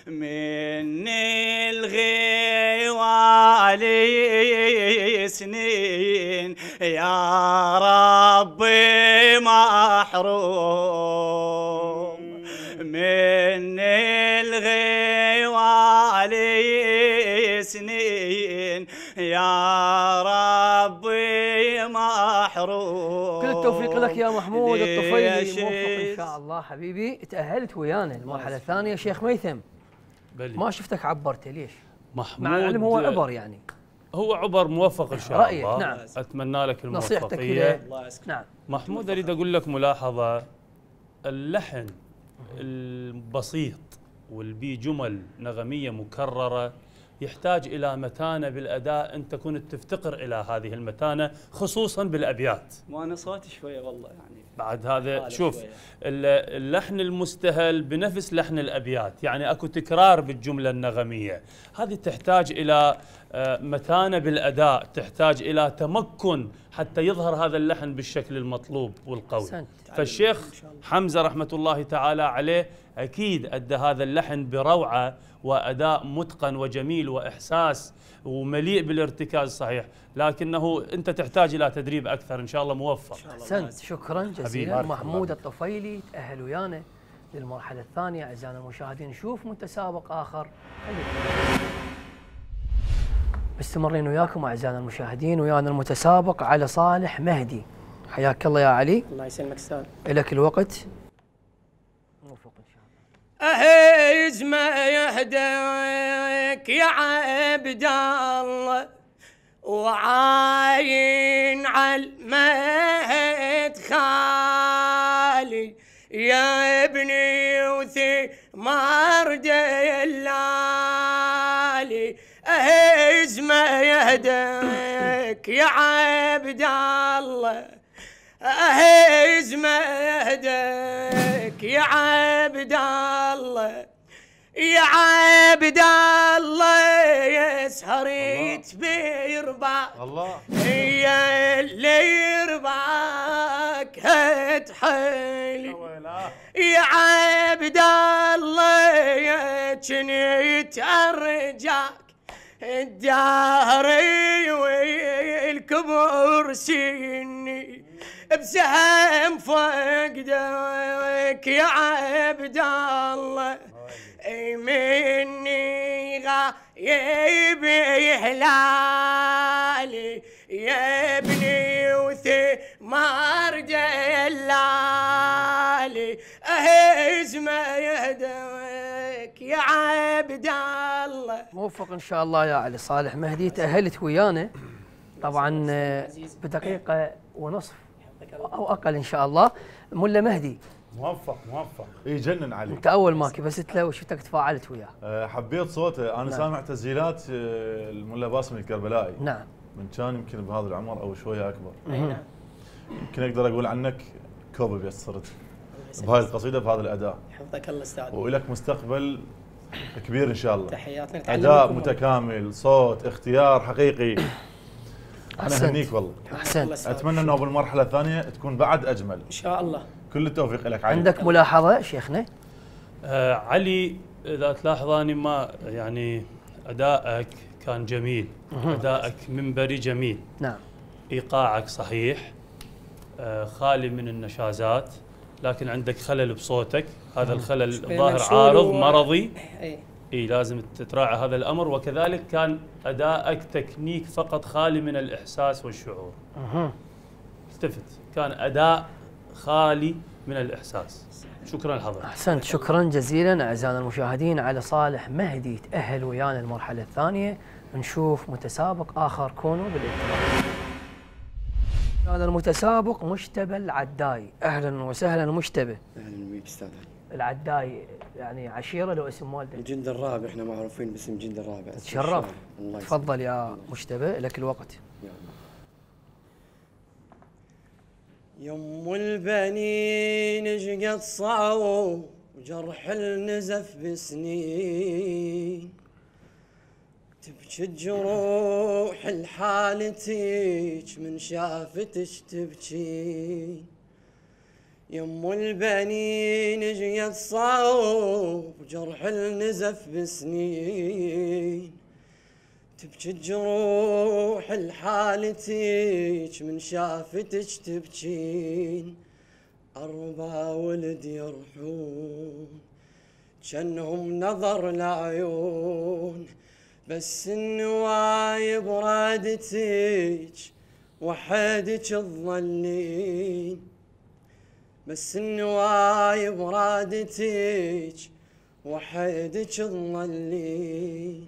مني الغيوالي سنين يا ربي محروم من الغيوالي سنين يا ربي محروم كل التوفيق لك يا محمود الطفيلي موفق ان شاء الله حبيبي تاهلت ويانا المرحله الثانيه شيخ ميثم بلي. ما شفتك عبرت ليش؟ محمود مع العلم هو عبر يعني هو عبر موفق ان شاء رأيك الله نعم اتمنى لك الموفقيه الله يسكت نعم محمود اريد اقول لك ملاحظه اللحن البسيط والبي جمل نغميه مكرره يحتاج الى متانه بالاداء انت كنت تفتقر الى هذه المتانه خصوصا بالابيات وانا صوتي شويه والله يعني بعد هذا شوف اللحن المستهل بنفس لحن الابيات يعني اكو تكرار بالجمله النغميه هذه تحتاج الى آه، متانه بالاداء تحتاج الى تمكن حتى يظهر هذا اللحن بالشكل المطلوب والقوي فالشيخ حمزه رحمه الله تعالى عليه اكيد ادى هذا اللحن بروعه واداء متقن وجميل واحساس ومليء بالارتكاز صحيح لكنه انت تحتاج الى تدريب اكثر ان شاء الله موفق احسنت شكرا جزيلا محمود الطفيلي تاهل ويانا للمرحله الثانيه اعزائنا المشاهدين نشوف متسابق اخر مستمرين وياكم اعزائنا المشاهدين ويانا المتسابق على صالح مهدي حياك الله يا علي الله يسلمك استاذ لك الوقت موفق ان شاء الله وحدك يا عبد الله وعاين علمت خالي يا ابني وثمار اللالي اهز ما يهدك يا عبد الله اهز ما يهدك يا عبد الله يا عبد الله يسهر يتبيربع الله يا اللي يربعك هات حيلي يا عبد الله جنيت ارجعك الدهري والكبر سيني بسهم فقدك يا عبد الله مني غايب هلالي يا ابني وثي وثمار جلالي اهز ما يهدوك يا عبد الله موفق ان شاء الله يا علي صالح مهدي تاهلت ويانا طبعا آه، بدقيقه ونصف او اقل ان شاء الله ملا مهدي موفق موفق يجنن إيه، عليك انت اول ما كبست له وشفتك تفاعلت وياه أه حبيت صوته انا نعم. سامع تسجيلات أه، الملا باسم الكربلائي نعم من كان يمكن بهذا العمر او شويه اكبر إيه، نعم يمكن اقدر اقول عنك كوبي بيت صرت بهاي القصيده بهذا الاداء حفظك الله استاذ ولك مستقبل كبير ان شاء الله تحياتنا اداء متكامل صوت اختيار حقيقي انا اهنيك والله احسنت اتمنى انه بالمرحله الثانيه تكون بعد اجمل ان شاء الله كل التوفيق لك علي عندك ملاحظه شيخنا؟ آه علي اذا تلاحظ اني ما يعني ادائك كان جميل ادائك منبري جميل نعم ايقاعك صحيح آه خالي من النشازات لكن عندك خلل بصوتك هذا الخلل ظاهر عارض مرضي إيه. اي إيه لازم تتراعي هذا الامر وكذلك كان ادائك تكنيك فقط خالي من الاحساس والشعور. التفت كان اداء خالي من الإحساس شكرا لحضرتك أحسنت شكرا جزيلا أعزائنا المشاهدين على صالح مهدي تأهل ويانا المرحلة الثانية نشوف متسابق آخر كونوا بالاتفاق هذا المتسابق مشتبه العداي اهلا وسهلا مشتبه اهلا بك استاذ العداي يعني عشيره لو اسم والده جند الرابع احنا معروفين باسم جند الرابع تشرف تفضل يا مشتبه لك الوقت يا الله. يم البنين شقد صعوب وجرح النزف بسنين تبكي الجروح لحالتك من شافتش تبكي يم البنين شقد صعوب وجرح النزف بسنين تبكي الجروح لحالتك من شافتك تبكين أربع ولد يرحون جنهم نظر لعيون بس النواي برادتك وحدك تظلين بس النواي برادتك وحدك تظلين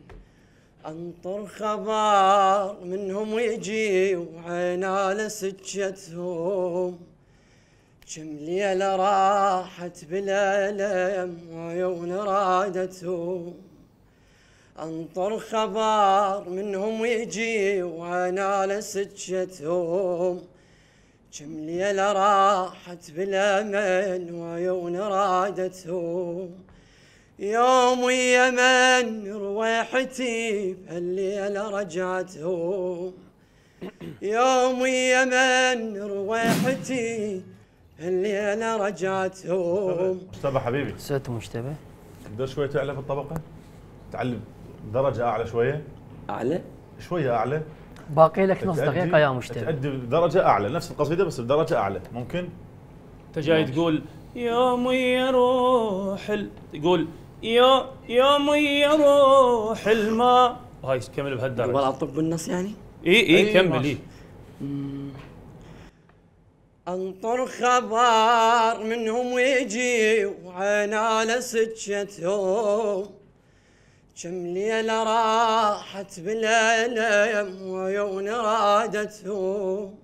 انطر خبر منهم يجي وعينا لسجتهم كم ليلة راحت بالألم وعيون رادتهم انطر خبر منهم يجي وعينا لسجتهم كم ليلة راحت بالأمل وعيون رادتهم يوم يمن رواحتي بهالليلة رجعتهم يوم يمن رواحتي رجعت هوم مشتبه حبيبي سألت مشتبه تقدر شوي تعلى في الطبقة؟ تعلي درجة أعلى شوية؟ أعلى؟ شوية أعلى باقي لك نص دقيقة يا مشتبه تأدي بدرجة أعلى نفس القصيدة بس بدرجة أعلى ممكن؟ أنت جاي تقول يومي يروح تقول يوم يروح الماء هاي كمل بهالدرجه والله اطب بالنص يعني؟ اي اي كمل اي انطر خبر منهم ويجي وعين على سكتهم كم ليلة راحت بالألم ويوم رادتهم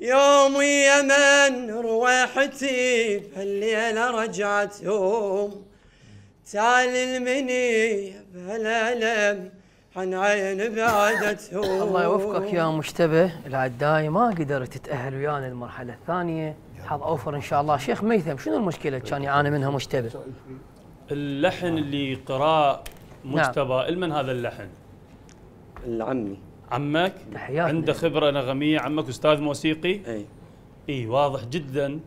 يوم يمن رويحتي بهالليلة رجعتهم تعال مني بالألم عن عين بعدته الله يوفقك يا مشتبه العداي ما قدرت تتأهل ويانا المرحلة الثانية حظ أوفر إن شاء الله شيخ ميثم شنو المشكلة كان يعاني منها مشتبه اللحن اللي قراء مجتبى نعم. المن هذا اللحن العمي عمك عنده خبرة نغمية عمك أستاذ موسيقي أي اي واضح جدا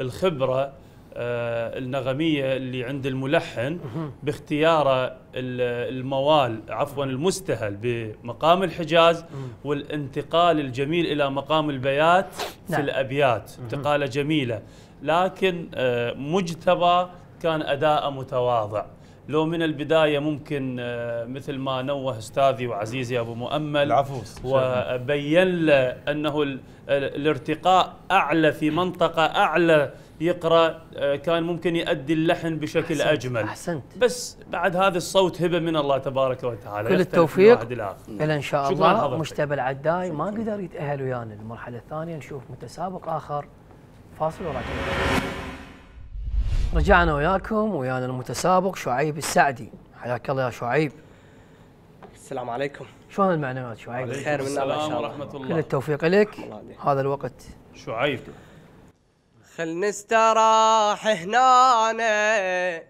الخبرة آه، النغميه اللي عند الملحن باختياره الموال عفوا المستهل بمقام الحجاز والانتقال الجميل الى مقام البيات في نعم. الابيات انتقاله جميله لكن آه، مجتبى كان اداء متواضع لو من البداية ممكن آه، مثل ما نوه أستاذي وعزيزي أبو مؤمل العفوس وبين له أنه الارتقاء أعلى في منطقة أعلى يقرا آه، كان ممكن يؤدي اللحن بشكل أحسنت اجمل احسنت بس بعد هذا الصوت هبه من الله تبارك وتعالى كل التوفيق الى ان شاء الله مجتبى العداي ما قدر يتاهل ويانا للمرحله الثانيه نشوف متسابق اخر فاصل وراجعين رجعنا وياكم ويانا المتسابق شعيب السعدي حياك الله يا شعيب السلام عليكم شلون المعنويات شعيب؟ بخير من الله ان شاء الله ورحمه الله كل التوفيق لك هذا الوقت شعيب خل نستراح هنا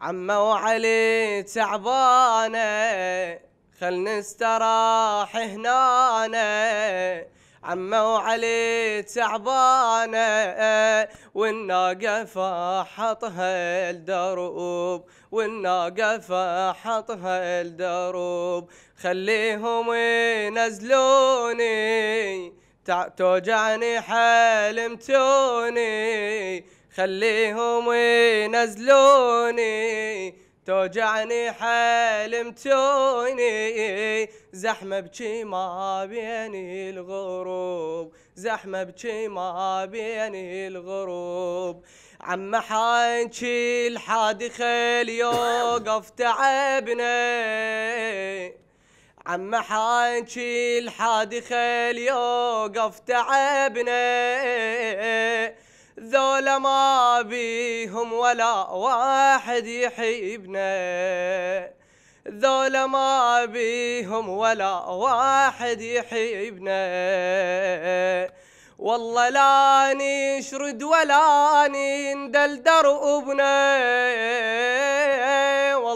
عمه وعلي تعبانه خل نستراح هنا عمه وعلي تعبانه والناقه فحطها الدروب والناقه فحطها الدروب خليهم ينزلوني توجعني حال توني خليهم ينزلوني توجعني حال توني زحمة بشي ما بين الغروب زحمة بشي ما بين الغروب عم حانشي الحادي خيل يوقف تعبني عم حانشي الحادي خيل يوقف تعبنا ذولا ما بيهم ولا واحد يحيبنا ذولا ما بيهم ولا واحد يحيبنا والله لا نشرد ولا نندل دربنا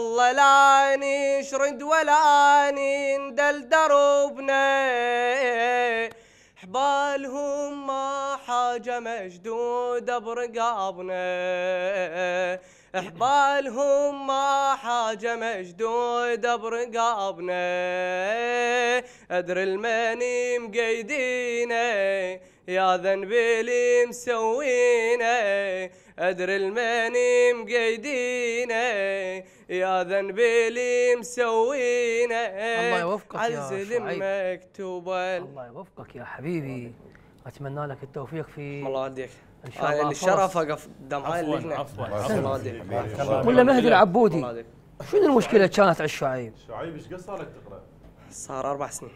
والله لا نشرد ولا نندل دربنا حبالهم ما حاجة مشدودة برقابنا حبالهم ما حاجة مشدودة برقابنا أدري الماني مقيدينا يا ذنبي اللي مسوينا أدري الماني مقيدينا يا ذنبي لي مسوينه الله يوفقك يا شعيب الله يوفقك يا حبيبي اتمنى لك التوفيق في الله يهديك ان شاء الله يعني الشرف اقف قدام هاي اللجنه عفوا الله ولا مهدي العبودي شنو المشكله كانت على الشعيب؟ شعيب ايش قصه لك تقرا؟ صار اربع سنين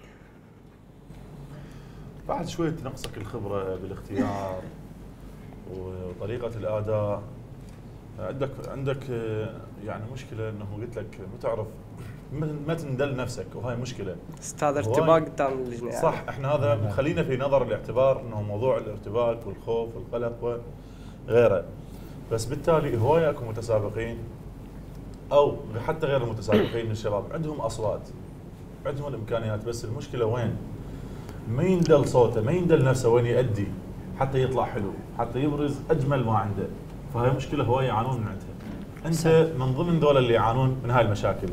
بعد شوي تنقصك الخبره بالاختيار وطريقه الاداء عندك عندك يعني مشكله انه قلت لك ما تعرف ما تندل نفسك وهاي مشكله استاذ ارتباك اللجنه صح احنا هذا نعم، نعم. خلينا في نظر الاعتبار انه موضوع الارتباك والخوف والقلق وغيره بس بالتالي هواي اكو متسابقين او حتى غير المتسابقين من الشباب عندهم اصوات عندهم الامكانيات بس المشكله وين؟ ما يندل صوته ما يندل نفسه وين يؤدي حتى يطلع حلو حتى يبرز اجمل ما عنده فهي مشكله هواي يعانون من عندها انت من ضمن دول اللي يعانون من هاي المشاكل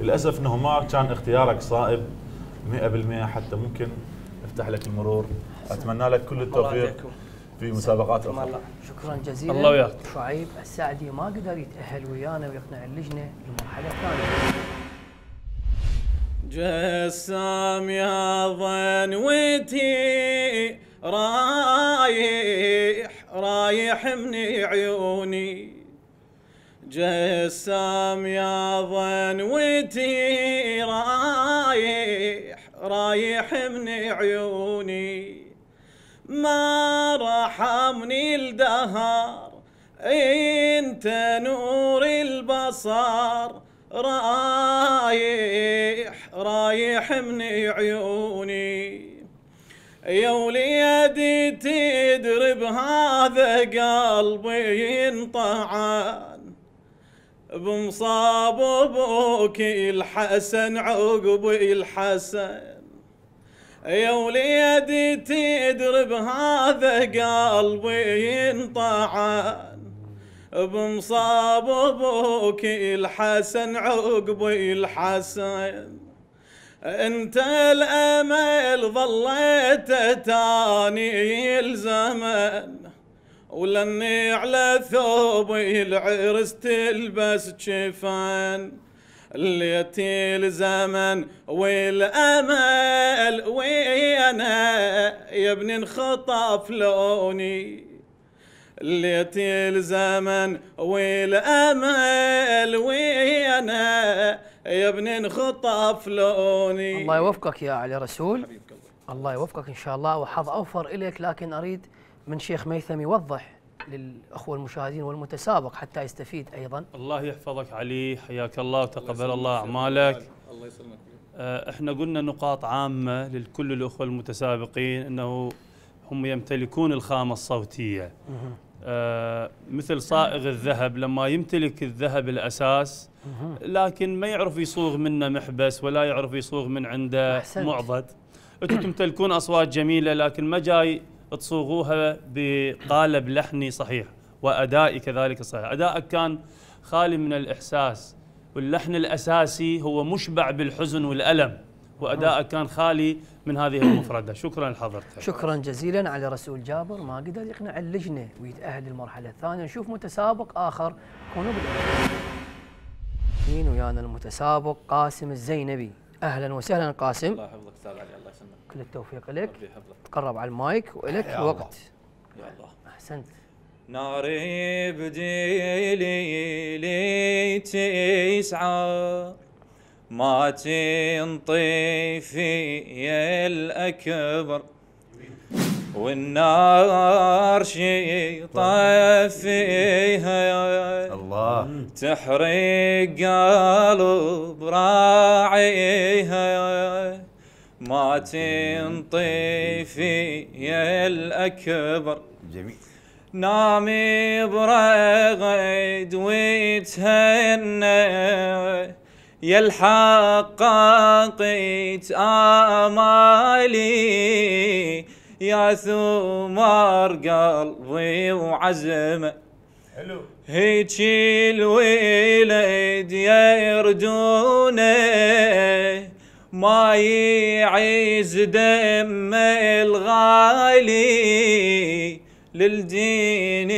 للاسف انه ما كان اختيارك صائب 100% حتى ممكن افتح لك المرور اتمنى لك كل التوفيق في مسابقات اخرى شكرا جزيلا الله وياك شعيب السعدي ما قدر يتاهل ويانا ويقنع اللجنه لمرحله ثانيه جسام يا ظنوتي رايح رايح من عيوني جسام يا ظنوتي رايح رايح من عيوني ما رحمني الدهر انت نور البصر رايح رايح من عيوني يا وليدي تدري بهذا قلبي انطعم بمصاب ابوك الحسن عقب الحسن يا وليدي تدري بهذا قلبي ينطعن بمصاب ابوك الحسن عقب الحسن انت الامل ظليت تاني الزمن ولاني على ثوبي العرس تلبس جفان ليتي الزمن والامل ويانا يا ابني انخطف لوني ليتي الزمن والامل ويانا يا ابني انخطف لوني الله يوفقك يا علي رسول الله يوفقك ان شاء الله وحظ اوفر اليك لكن اريد من شيخ ميثم يوضح للأخوة المشاهدين والمتسابق حتى يستفيد أيضا الله يحفظك علي حياك الله وتقبل الله أعمالك الله يسلمك آه، احنا قلنا نقاط عامة لكل الأخوة المتسابقين أنه هم يمتلكون الخامة الصوتية آه مثل صائغ الذهب لما يمتلك الذهب الأساس لكن ما يعرف يصوغ منه محبس ولا يعرف يصوغ من عنده معضد أنتم تمتلكون أصوات جميلة لكن ما جاي تصوغوها بقالب لحني صحيح وأدائي كذلك صحيح أدائك كان خالي من الإحساس واللحن الأساسي هو مشبع بالحزن والألم وأدائك كان خالي من هذه المفردة شكرا لحضرتك شكرا جزيلا على رسول جابر ما قدر يقنع اللجنة ويتأهل للمرحلة الثانية نشوف متسابق آخر كونوا بالأمين ويانا المتسابق قاسم الزينبي أهلا وسهلا قاسم الله يحفظك أستاذ علي الله يسلمك كل التوفيق لك ربي يحفظك تقرب على المايك والك وقت يلا الله احسنت ناري بديلي تسعى ما تنطفي الاكبر والنار شي طفيها الله تحرق قلب راعيها ما تنطفي يا الأكبر جميل نامي برغد ويتهنى يا الحققت آمالي يا ثمار قلبي وعزمه حلو هيجي الولد يردونه ما يعز دم الغالي للدين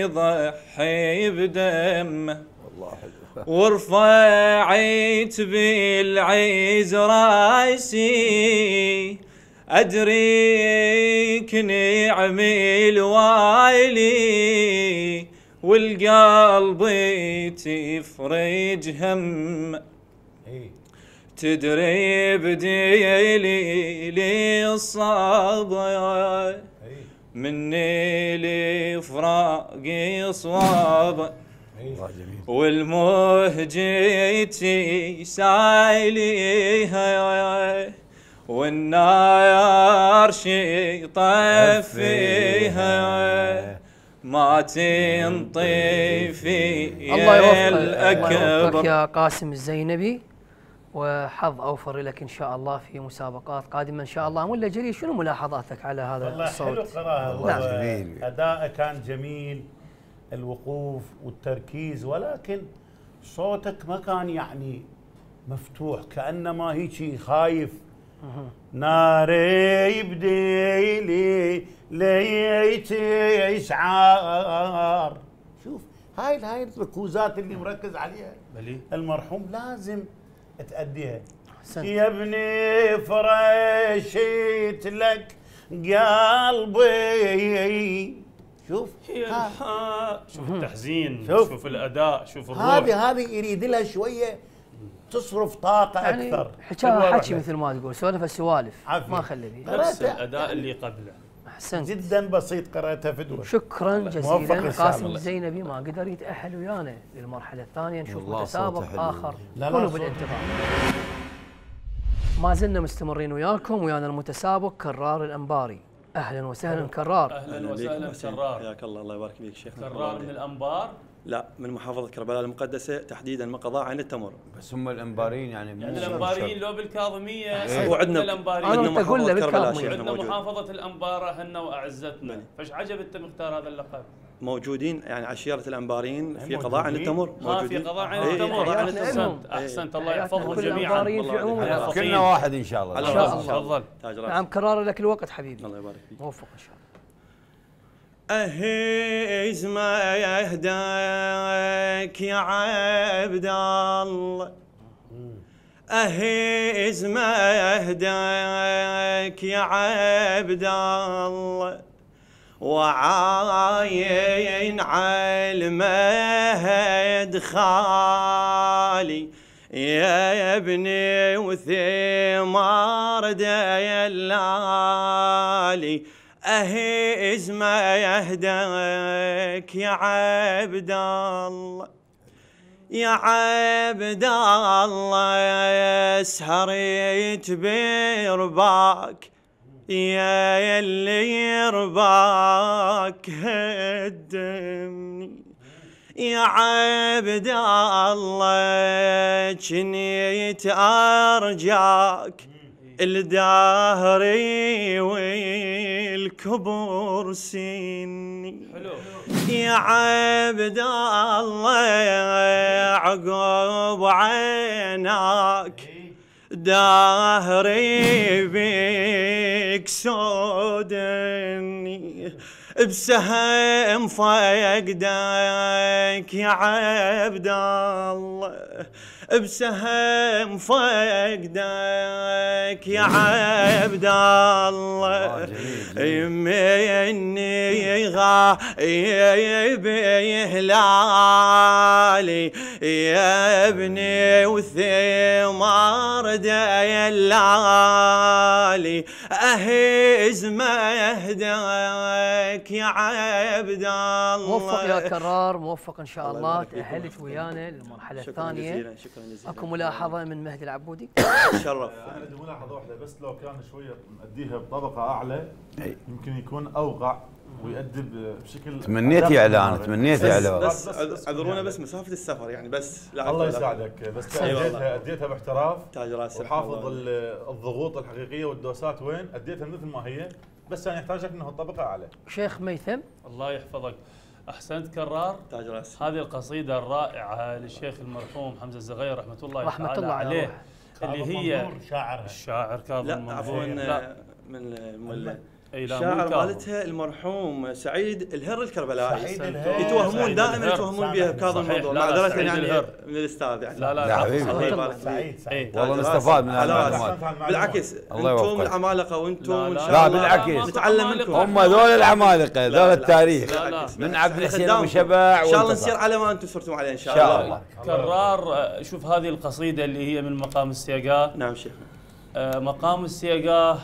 يضحي بدمه ورفعت بالعز راسي أدريك نعم الوالي والقلب تفرج هم تدري بديلي لي الصعبة مني لي فراقي صوابة والمهجتي سايليها والنار شي طفيها ما تنطي في الله يوفقك يا قاسم الزينبي وحظ اوفر لك ان شاء الله في مسابقات قادمه ان شاء الله ملا جري شنو ملاحظاتك على هذا والله الصوت؟ حلو قراءه نعم. والله جميل اداءه كان جميل الوقوف والتركيز ولكن صوتك ما كان يعني مفتوح كانما هيك خايف ناري بديلي ليتي اشعار شوف هاي هاي الركوزات اللي مركز عليها المرحوم لازم تأديها يا ابني فرشيت لك قلبي شوف شوف التحزين شوف, شوف الاداء شوف الروح هذه هذه يريد لها شويه تصرف طاقه يعني اكثر حكي مثل ما تقول سولف السوالف ما خلي نفس الاداء اللي قبله احسنت جدا بسيط قراءتها في دول شكرا جزيلا قاسم الزينبي ما قدر يتاهل ويانا للمرحله الثانيه نشوف متسابق اخر لا لا بالانتظار ما زلنا مستمرين وياكم ويانا المتسابق كرار الانباري اهلا وسهلا كرار اهلا وسهلا كرار حياك الله الله يبارك فيك شيخ كرار من الانبار لا من محافظه كربلاء المقدسه تحديدا مقضاء عين التمر بس هم الانباريين يعني يعني الانباريين لو بالكاظميه إيه. وعندنا الانباريين عندنا محافظه كربلاء عندنا محافظه الانباره اهلنا واعزتنا فايش عجب انت مختار هذا اللقب؟ موجودين يعني عشيره الانباريين في قضاء عن التمر موجودين في قضاء عن إيه، التمر احسنت احسنت إيه. الله يحفظهم جميعا كلنا واحد ان شاء الله ان شاء الله تفضل نعم كرار لك الوقت حبيبي الله يبارك فيك موفق ان شاء الله اهز ما يهداك يا عبد الله اهز ما يهداك يا عبد الله وعاين على مهد خالي يا ابني وثمار ديلالي أهي ما يهدك يا عبد الله يا عبد الله يا يتبير باك يا يلي يرباك هدمني يا عبد الله جنيت أرجاك الداري والكبر سني يا عبد الله عقب عينك داهري بك سودني بسهم فقدك يا عبد الله بسهم فقدك يا عبد الله يمي آه، اني غايب هلالي يا ابني وثمار دلالي اهز مهدك يا عبد الله موفق يا كرار موفق ان شاء الله تاهلت ويانا للمرحله الثانيه شكرا اكو ملاحظه من مهدي العبودي تشرف آه، انا عندي ملاحظه واحده بس لو كان شويه مأديها بطبقه اعلى يمكن يكون اوقع ويؤدب بشكل تمنيت يا اعلان تمنيت يا اعلان بس اعذرونا بس, يعني بس مسافه السفر يعني بس لا الله يساعدك بس اديتها اديتها باحتراف تاج راسك وحافظ الضغوط الحقيقيه والدوسات وين اديتها مثل ما هي بس انا لك انه الطبقه اعلى شيخ ميثم الله يحفظك احسنت كرار تاج راسي هذه القصيده الرائعه للشيخ المرحوم حمزه الزغير رحمه الله رحمة تعالى الله عليه, اللي هي شاعر الشاعر كاظم منظور لا عفوا آه، من من الشاعر مالتها المرحوم سعيد الهر الكربلائي سعيد يتوهمون دائما يتوهمون بها بهذا الموضوع معذره يعني من الاستاذ يعني لا لا لا حبيبي الله يبارك فيك سعيد سعيد والله نستفاد من المعلومات بالعكس انتم العمالقه وانتم لا بالعكس نتعلم منكم هم ذول العمالقه ذول التاريخ من عبد الحسين ابو شبع ان شاء الله نصير على ما انتم صرتم عليه ان شاء الله كرار شوف هذه القصيده اللي هي من مقام السياقات نعم شيخنا آه، مقام السيقاه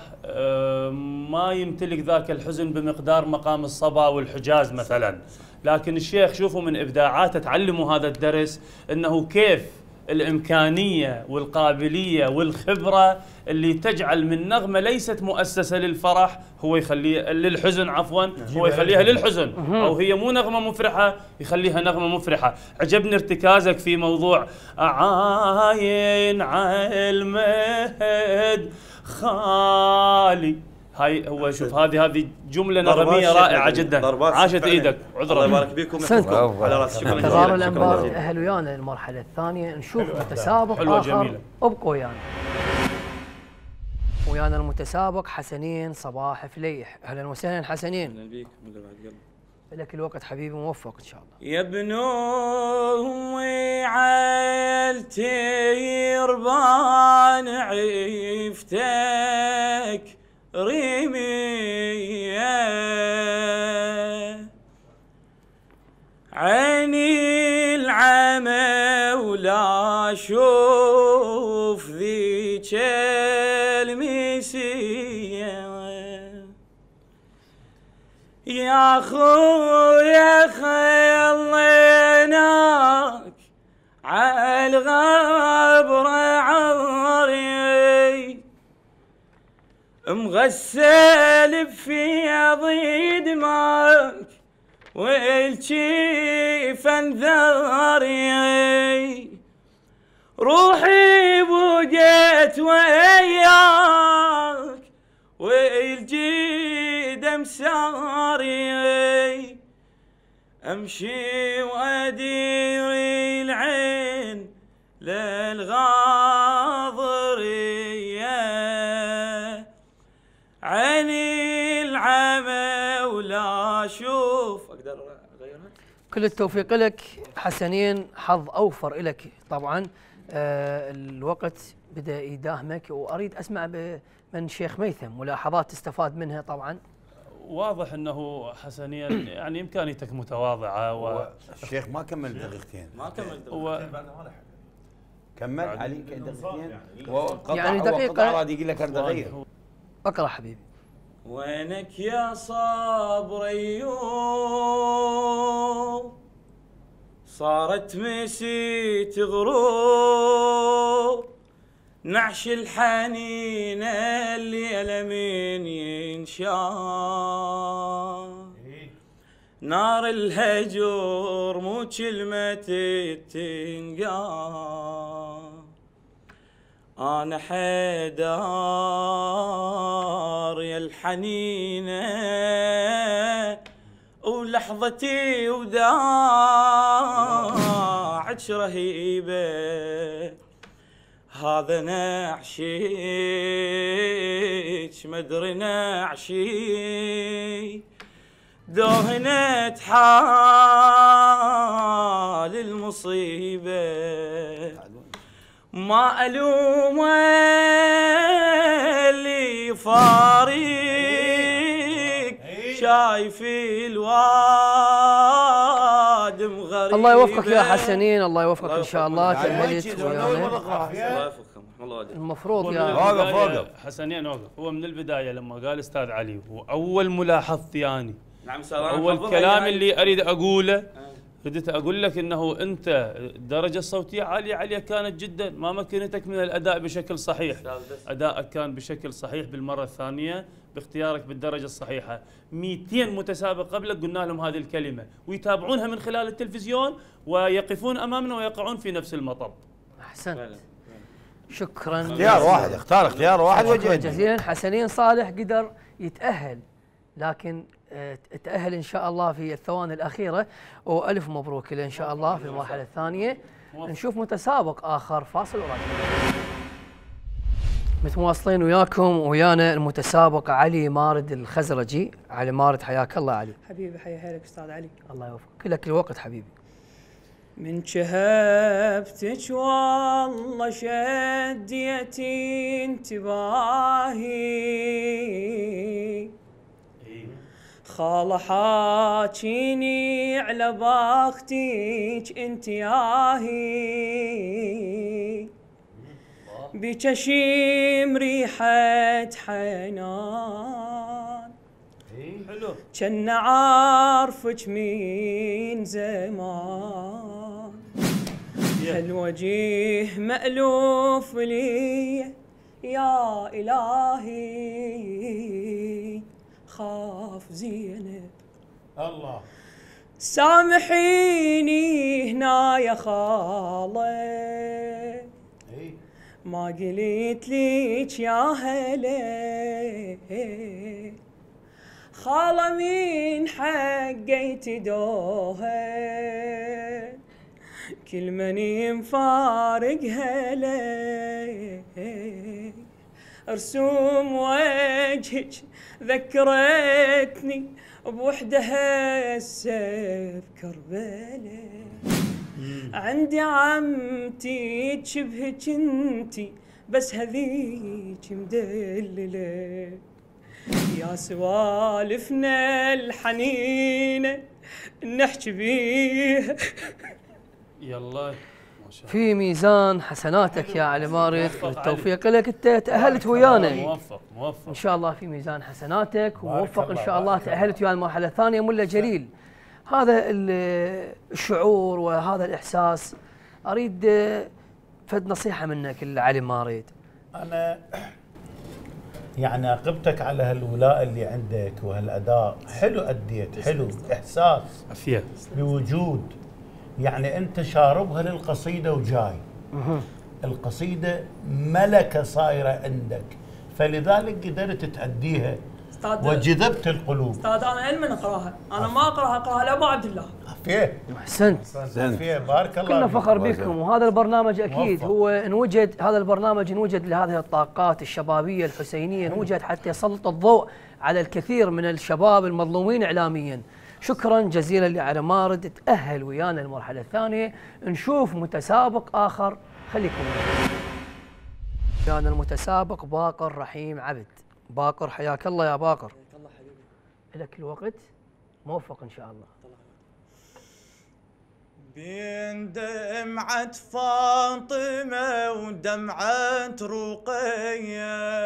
ما يمتلك ذاك الحزن بمقدار مقام الصبا والحجاز مثلا لكن الشيخ شوفوا من ابداعاته تعلموا هذا الدرس انه كيف الامكانيه والقابليه والخبره اللي تجعل من نغمه ليست مؤسسه للفرح هو يخليها للحزن عفوا هو يخليها للحزن او هي مو نغمه مفرحه يخليها نغمه مفرحه عجبني ارتكازك في موضوع عاين على المهد خالي هاي هو شوف هذه هذه جمله نظميه رائعه يعني، جدا عاشت ايدك عذرا الله يبارك بكم على راسي شكرا انتظار الانبار تاهل ويانا للمرحله الثانيه نشوف متسابق حلوة اخر جميلة. ابقوا ويانا ويانا المتسابق حسنين صباح فليح اهلا وسهلا حسنين اهلا بيك لك الوقت حبيبي موفق ان شاء الله يا ابن امي عيلتي ربان عيفتك ريمي عيني العمى ولا شوف ذيك المسيه يا خويا خليناك على الغبره مغسل بفيض دماك والجيف انذاري روحي بوجت وياك والجيد مساري امشي وادير العين للغاية كل التوفيق لك حسنين حظ اوفر لك طبعا آه الوقت بدا يداهمك واريد اسمع من شيخ ميثم ملاحظات تستفاد منها طبعا واضح انه حسنيا يعني امكانيتك متواضعه و... الشيخ ما كمل دقيقتين ما كمل دقيقتين بعد ما كمل عليك دقيقتين يعني, يعني دقيقه اراد يقول لك اقرا حبيبي وينك يا صابر ايوب صارت مسيت غروب نعش الحنين اللي ألمين ينشاف إيه. نار الهجر مو كلمة تنقال أنا حيدار يا الحنينة ولحظتي وداعك رهيبة هذا نعشيك مدري نعشي دهنت حال المصيبه ما ألومه اللي فارق إيه. إيه. شايف الواد مغرب الله يوفقك يا حسنين الله يوفقك ان شاء الله تمليت يوفقكم المفروض يا وقف وقف حسنين وقف هو من البدايه لما قال استاذ علي واول ملاحظتي نعم، يعني نعم اول كلام اللي اريد اقوله آه. بديت اقول لك انه انت الدرجه الصوتيه عاليه عليك كانت جدا ما مكنتك من الاداء بشكل صحيح ادائك كان بشكل صحيح بالمره الثانيه باختيارك بالدرجه الصحيحه 200 متسابق قبلك قلنا لهم هذه الكلمه ويتابعونها من خلال التلفزيون ويقفون امامنا ويقعون في نفس المطب احسنت شكرا اختيار واحد اختار اختيار واحد وجهين جزيلا حسنين صالح قدر يتاهل لكن آه، تأهل إن شاء الله في الثواني الأخيرة وألف مبروك إن شاء الله في المرحلة الثانية نشوف متسابق آخر فاصل وراجع متواصلين وياكم ويانا المتسابق علي مارد الخزرجي علي مارد حياك الله علي حبيبي حيا هلك استاذ علي الله يوفقك لك الوقت حبيبي من شهبتك والله شديت انتباهي خال حاجيني على باختيك انت ياهي بيك اشم ريحة حنان حلو كنا عارفك من زمان هالوجيه مألوف لي يا إلهي أخاف زينب الله سامحيني هنا يا خالة ما قلت ليك يا هلا خالة من حقي تدوها كل من مفارق هلا رسوم وجهك ذكرتني بوحدة هسه بكربلاء عندي عمتي تشبه انتي بس هذيك مدللة يا سوالفنا الحنينة نحكي بيها يلا في ميزان حسناتك يا علي مارق التوفيق لك انت تاهلت ويانا موفق موفق ان شاء الله في ميزان حسناتك وموفق ان شاء الله تاهلت ويانا المرحله الثانيه ملا جليل هذا الشعور وهذا الاحساس اريد آه، فد نصيحه منك لعلي ماريد انا يعني عاقبتك على هالولاء اللي عندك وهالاداء حلو اديت حلو احساس بوجود يعني انت شاربها للقصيده وجاي القصيده ملكه صايره عندك فلذلك قدرت تاديها وجذبت القلوب استاذ انا علما اقراها انا ما اقراها اقراها لابو عبد الله عافيه احسنت عافيه بارك الله كلنا فخر بكم وهذا البرنامج اكيد موفق. هو انوجد هذا البرنامج انوجد لهذه الطاقات الشبابيه الحسينيه انوجد حتى يسلط الضوء على الكثير من الشباب المظلومين اعلاميا شكرا جزيلا لعلى مارد تأهل ويانا المرحلة الثانية نشوف متسابق آخر خليكم كان المتسابق باقر رحيم عبد باقر حياك الله يا باقر الله حبيبي لك الوقت موفق ان شاء الله بين دمعة فاطمة ودمعة رقية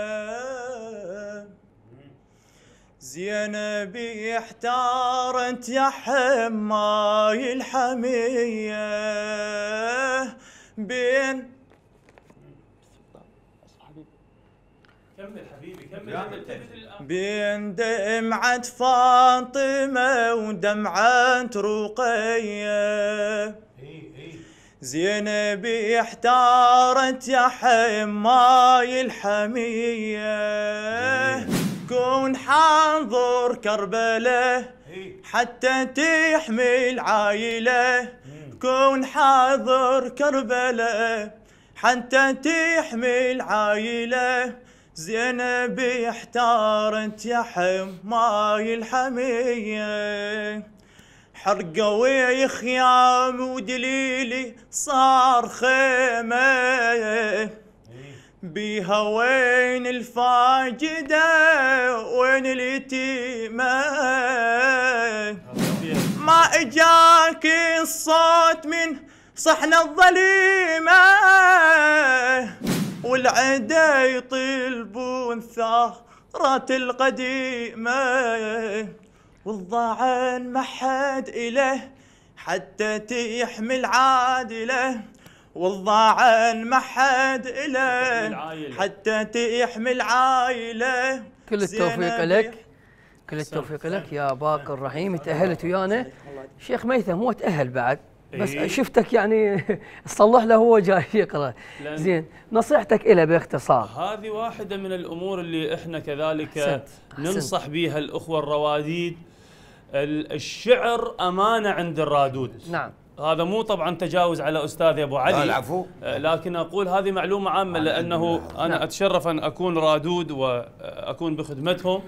زينبي احتارت يا حماي الحمية بين كمل حبيبي كمل بين دمعة فاطمة ودمعة رقية زينبي احتارت يا حماي الحمية تكون حاضر كربله حتى تحمي العائله كون حاضر كربله حتى تحمي العائله زينب احتارت يا حماي الحميه حرقة خيام ودليلي صار خيمه بيها وين الفاجدة وين اليتيمة ما اجاك الصوت من صحن الظليمة والعدا يطلبون ثارة القديمة والضعن ما حد إله حتى تيحمل عادله والضاعن ما حد إله حتى تحمي العائلة كل التوفيق لك كل التوفيق لك يا باقر الرحيم تأهلت ويانا شيخ ميثم هو تأهل بعد بس إيه؟ شفتك يعني صلح له هو جاي يقرا زين نصيحتك له باختصار هذه واحده من الامور اللي احنا كذلك حسنت. حسنت. ننصح بها الاخوه الرواديد الشعر امانه عند الرادود نعم هذا مو طبعا تجاوز على استاذي ابو علي آه، العفو آه، لكن اقول هذه معلومه عامه لانه انا نعم. اتشرف ان اكون رادود واكون آه، بخدمتهم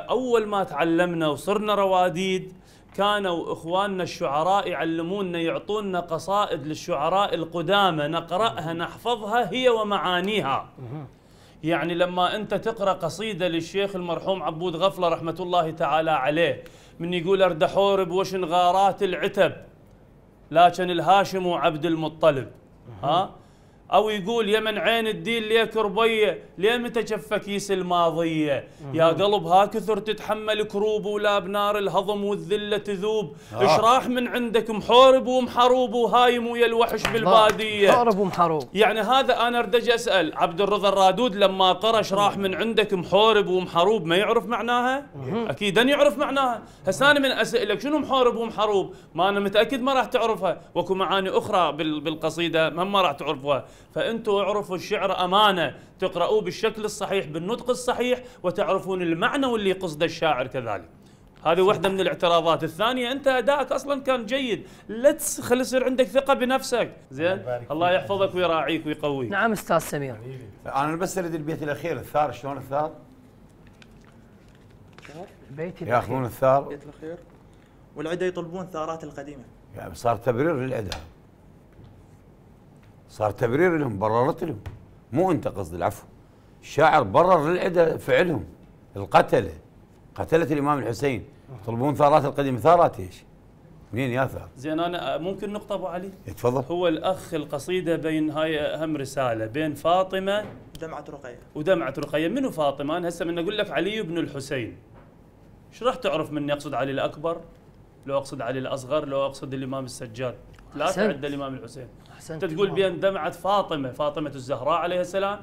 اول ما تعلمنا وصرنا رواديد كانوا اخواننا الشعراء يعلمونا يعطونا قصائد للشعراء القدامى نقراها نحفظها هي ومعانيها يعني لما انت تقرا قصيده للشيخ المرحوم عبود غفله رحمه الله تعالى عليه من يقول اردحور بوشن غارات العتب لكن الهاشم وعبد المطلب ها او يقول يا من عين الدين ليه كربيه ليه متى يس الماضيه يا قلب ها كثر تتحمل كروب ولا بنار الهضم والذله تذوب آه. ايش راح من عندك محورب ومحروب وهايم ويا الوحش بالباديه محورب ومحروب يعني هذا انا اردج اسال عبد الرضا الرادود لما قرا ايش راح من عندك محورب ومحروب ما يعرف معناها اكيد أن يعرف معناها هسه انا من اسالك شنو محورب ومحروب ما انا متاكد ما راح تعرفها واكو معاني اخرى بالقصيده ما راح تعرفها فانتم اعرفوا الشعر امانه تقرؤوه بالشكل الصحيح بالنطق الصحيح وتعرفون المعنى واللي قصده الشاعر كذلك هذه واحدة من الاعتراضات، الثانية أنت أداءك أصلا كان جيد، لا خلي يصير عندك ثقة بنفسك، زين؟ الله يحفظك ويراعيك ويقويك. نعم أستاذ سمير. أنا بس أريد البيت الأخير الثار شلون الثار؟ بيت الأخير ياخذون الثار بيت الأخير والعدة يطلبون الثارات القديمة. يعني صار تبرير للعدة. صار تبرير لهم بررت لهم مو انت قصدي العفو الشاعر برر للعدة فعلهم القتلة قتلت الامام الحسين يطلبون ثارات القديم ثارات ايش؟ منين يا ثار؟ زين انا ممكن نقطة ابو علي؟ تفضل هو الاخ القصيدة بين هاي اهم رسالة بين فاطمة دمعة رقية ودمعة رقية منو فاطمة؟ انا هسه من اقول لك علي بن الحسين ايش راح تعرف مني اقصد علي الاكبر؟ لو اقصد علي الاصغر لو اقصد الامام السجاد لا تعد الامام الحسين احسنت تقول بان دمعه فاطمه فاطمه الزهراء عليها السلام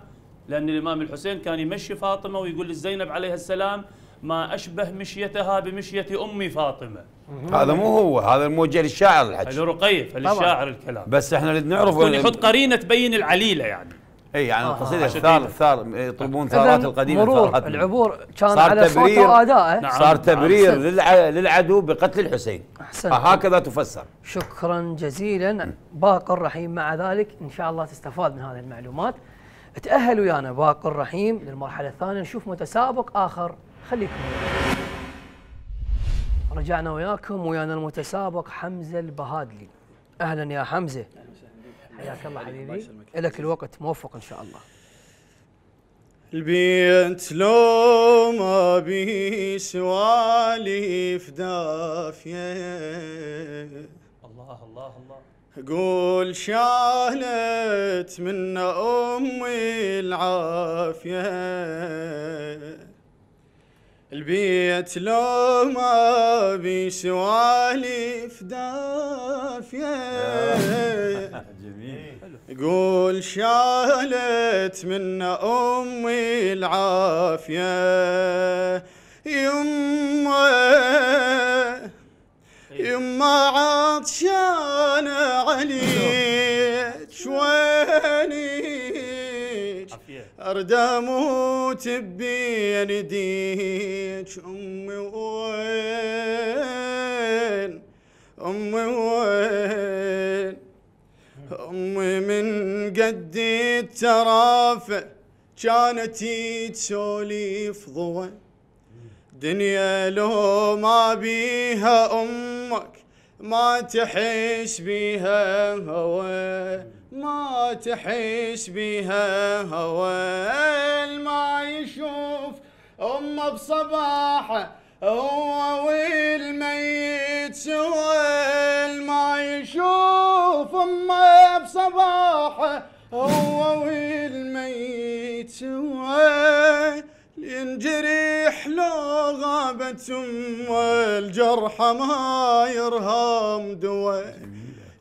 لان الامام الحسين كان يمشي فاطمه ويقول للزينب عليها السلام ما اشبه مشيتها بمشيه امي فاطمه هذا مو هو هذا موجه للشاعر الحج هذا رقيه فللشاعر الكلام بس احنا نريد نعرف يحط قرينه تبين العليله يعني اي يعني آه، القصيده آه، الثار الثار يطلبون ثارات القديمه مرور العبور كان على صوت وادائه إيه؟ نعم صار نعم، تبرير للعدو بقتل الحسين احسنت هكذا تفسر شكرا جزيلا باقر رحيم مع ذلك ان شاء الله تستفاد من هذه المعلومات تاهل ويانا باقر رحيم للمرحله الثانيه نشوف متسابق اخر خليكم رجعنا وياكم ويانا المتسابق حمزه البهادلي اهلا يا حمزه حياك الله حبيبي لك الوقت موفق ان شاء الله البيت لو ما بي سواليف دافيه الله الله الله قول شالت من امي العافيه البيت لو ما بي سوالف دافية جميل قول شالت من أمي العافية يما إيه. يما عطشانة عليك شويني أردامه بين يديك أمي وين أمي وين أمي من قد الترافة كانت تسوليف ضوى دنيا لو ما بيها أمك ما تحس بيها هوى ما تحس بها هوى ما يشوف أمه بصباحه هو والميت سوال ما يشوف أمه بصباحه هو والميت سوال ينجرح لو غابت أمه الجرح ما يرهم دوال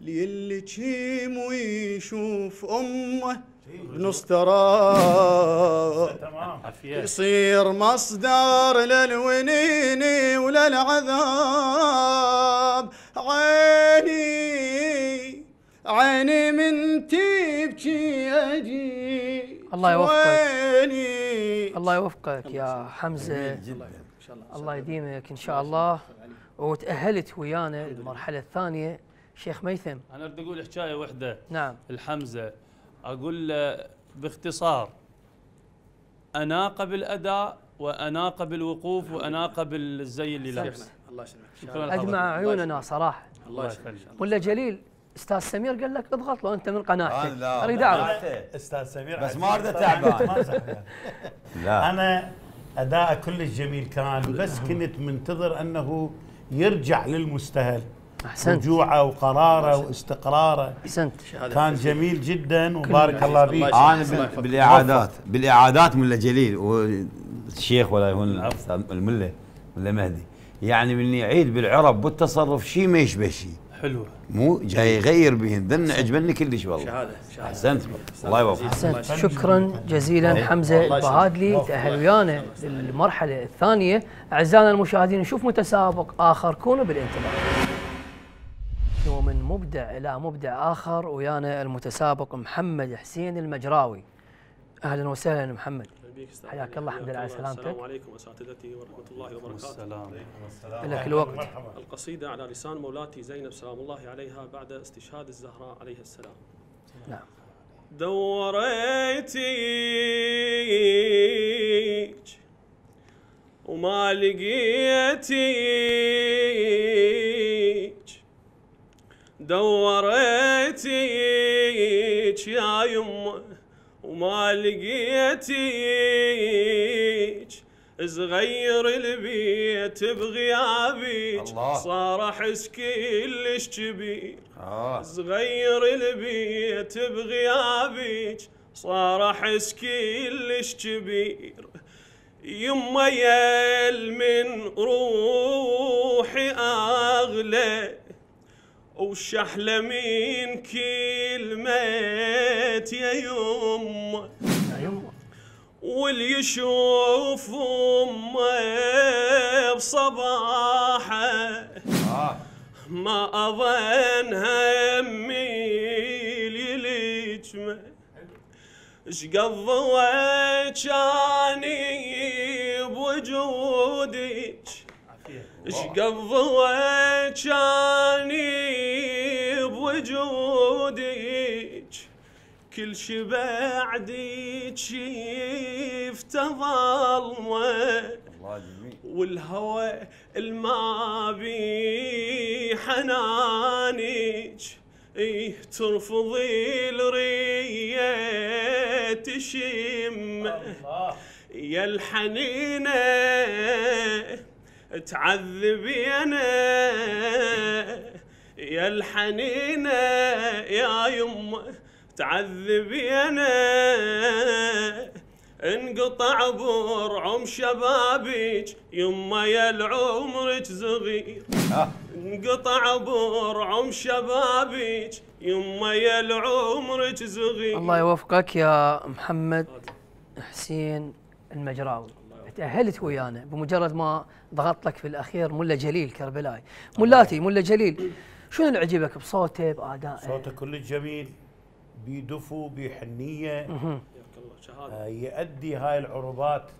للي تشيم ويشوف امه بنص تراب يصير مصدر للونين وللعذاب عيني عيني من تبكي اجي الله يوفقك الله يوفقك يا حمزه الله يديمك ان شاء الله وتاهلت ويانا للمرحله الثانيه شيخ ميثم انا اريد اقول حكايه وحده نعم الحمزه اقول له باختصار اناقه بالاداء واناقه بالوقوف واناقه بالزي اللي لابسه الله يسلمك شكرا اجمع عيوننا صراحه الله يسلمك ولا جليل استاذ سمير قال لك اضغط لو انت من قناتك آه، لا اريد اعرف استاذ سمير بس ما اريد تعبان لا انا اداء كلش جميل كان بس كنت منتظر انه يرجع للمستهل احسنت رجوعه وقراره واستقراره احسنت كان جميل جدا وبارك الله فيك انا بالاعادات بالاعادات ملا جليل والشيخ ولا يهون المله ملا مهدي يعني من يعيد بالعرب والتصرف شيء ما يشبه شيء حلوه مو جاي يغير بهن ذن عجبني كلش والله شهاده شهاده احسنت الله يوفقك احسنت شكرا جزيلا حمزه البهادلي تاهل ويانا للمرحله الثانيه اعزائنا المشاهدين نشوف متسابق اخر كونوا بالانتظار ومن مبدع إلى مبدع آخر ويانا المتسابق محمد حسين المجراوي أهلا وسهلا محمد حياك الله الحمد لله على أيوة، سلامتك السلام عليكم أساتذتي ورحمة الله وبركاته السلام عليكم لك الوقت القصيدة على لسان مولاتي زينب سلام الله عليها بعد استشهاد الزهراء عليها السلام نعم دوريتيك وما لقيتيك دوريتيك يا يمه وما لقيتيك صغير البيت بغيابك صار احس كلش كبير صغير آه. البيت بغيابك صار احس كلش كبير يما يل من روحي اغلى وش احلى من كلمة يا يمه واللي يشوف امه بصباحه آه. ما اظن همي للجمه شقد ضوى كاني بوجودك اش آه. قضيت اني بوجودك كل شي بعدك شفت ظلمه والهوى الما بي حنانك ايه ترفضي الرية تشم يا الحنينه تعذبي انا يا الحنينة يا يما تعذبي انا انقطع برعم شبابك يما يا العمرك صغير آه. انقطع برعم شبابك يما يا العمرك صغير الله يوفقك يا محمد حسين المجراوي تأهلت ويانا بمجرد ما ضغط لك في الأخير ملا جليل كربلاي ملاتي ملا جليل شنو اللي عجبك بصوته بأدائه صوته كل جميل بدفو بحنية آه يؤدي هاي العروبات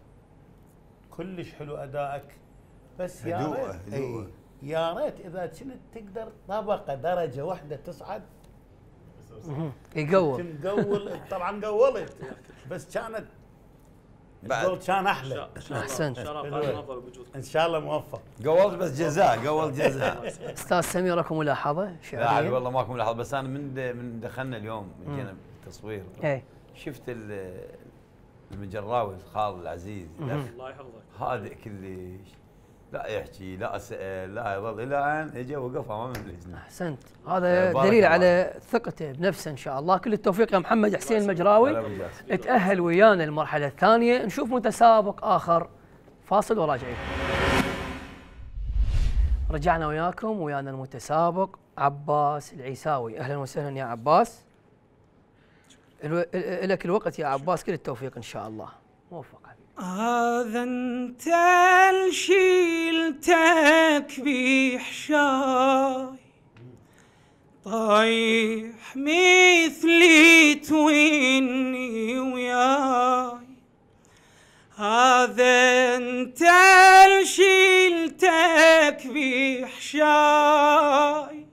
كلش حلو أدائك بس يا ريت إيه، يا ريت إذا كنت تقدر طبقة درجة واحدة تصعد يقول تنقول طبعا قولت بس كانت يعني بعد كان احلى احسنت ان شاء الله موفق قولت بس جزاء قولت جزاء استاذ سمير لكم ملاحظه شعريه؟ لا والله ماكو ملاحظه بس انا من من دخلنا اليوم جينا تصوير إيه. شفت المجراوي الخال العزيز الله يحفظك هادئ كلش لا يحكي لا اسال لا يظل الى ان اجى وقف امام اللجنه. احسنت آه، هذا دليل على ثقته بنفسه ان شاء الله كل التوفيق يا محمد حسين المجراوي تاهل ويانا المرحله الثانيه نشوف متسابق اخر فاصل وراجعين. رجعنا وياكم ويانا المتسابق عباس العيساوي اهلا وسهلا يا عباس. لك الوقت يا عباس كل التوفيق ان شاء الله موفق. هذا انت لشيلتك بيحشاي طايح مثلي تويني وياي هذا انت لشيلتك بيحشاي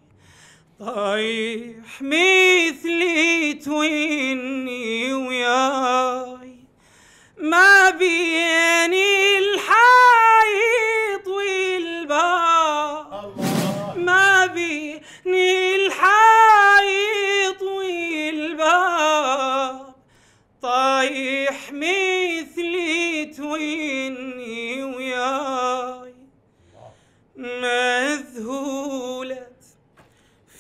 طايح مثلي تويني وياي ما بين الحائط والبار ما بين الحائط والبار طايح مثلي تويني وياي مذهولة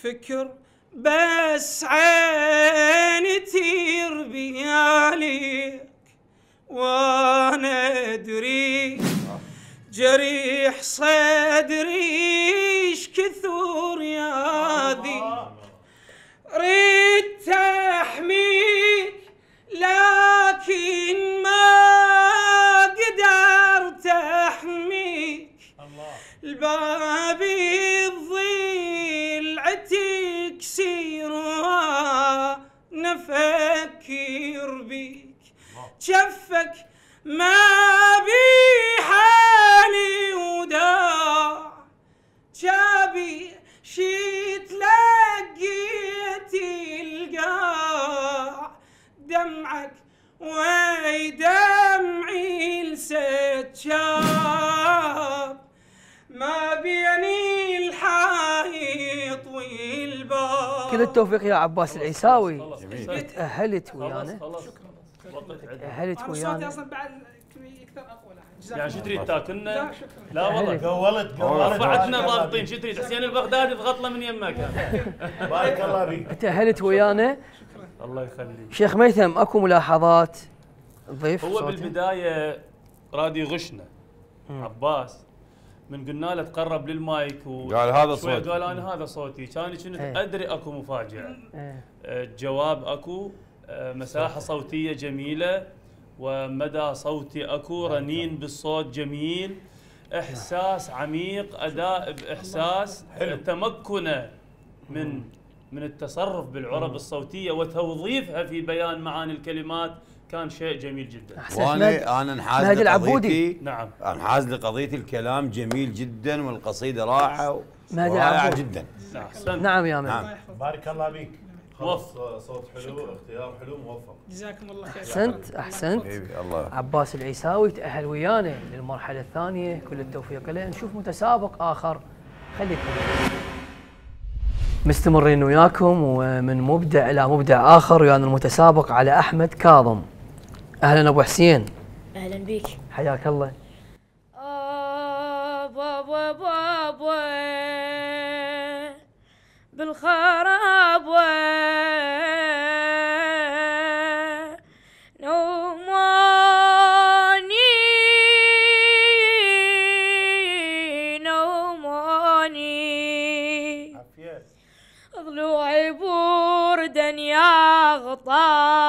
فكر بس عيني تربي عليه وانا ادري جريح صدري كثر يا ذي ريت تحمي لكن ما قدرت احميك الباب الظل عتيك سيرها نفكر بيه جفك ما بي حالي وداع جابي شيت لقيتي القاع دمعك وي ودمعي شاب ما بيني الحائط والباب كل التوفيق يا عباس العيساوي تأهلت ويانا فقط هلت ويانا انا اصلا يعني- بعد اكثر اقوى يعني شو تريد تاكلنا؟ لا والله قولت قولت رفعتنا ضابطين شو تريد؟ حسين البغدادي ضغط له من يمك بارك الله فيك تاهلت ويانا يعني؟ شكرا الله يخليك شيخ ميثم اكو ملاحظات ضيف هو بالبدايه رادي غشنا عباس من قلنا له تقرب للمايك و قال هذا صوتي قال انا هذا صوتي كان إيه. ادري اكو مفاجاه الجواب إيه. آه، اكو مساحه صوتيه جميله ومدى صوتي اكو رنين بالصوت جميل احساس عميق اداء باحساس تمكنه من من التصرف بالعرب الصوتيه وتوظيفها في بيان معاني الكلمات كان شيء جميل جدا وانا انا انحاز لقضيتي نعم انحاز لقضيتي الكلام جميل جدا والقصيده راحه رائعه جدا نعم, نعم يا مهدي نعم. بارك الله بك موفق آه، صوت حلو شكرا. اختيار حلو موفق جزاكم الله خير احسنت احسنت إيه، الله عباس العيساوي تاهل ويانا للمرحله الثانيه كل التوفيق له نشوف متسابق اخر خليكم مستمرين وياكم ومن مبدع الى مبدع اخر ويانا المتسابق على احمد كاظم اهلا ابو حسين اهلا بك حياك الله بابا بابا بالخراب نوموني نوموني ضلوعي بوردن يا غطاس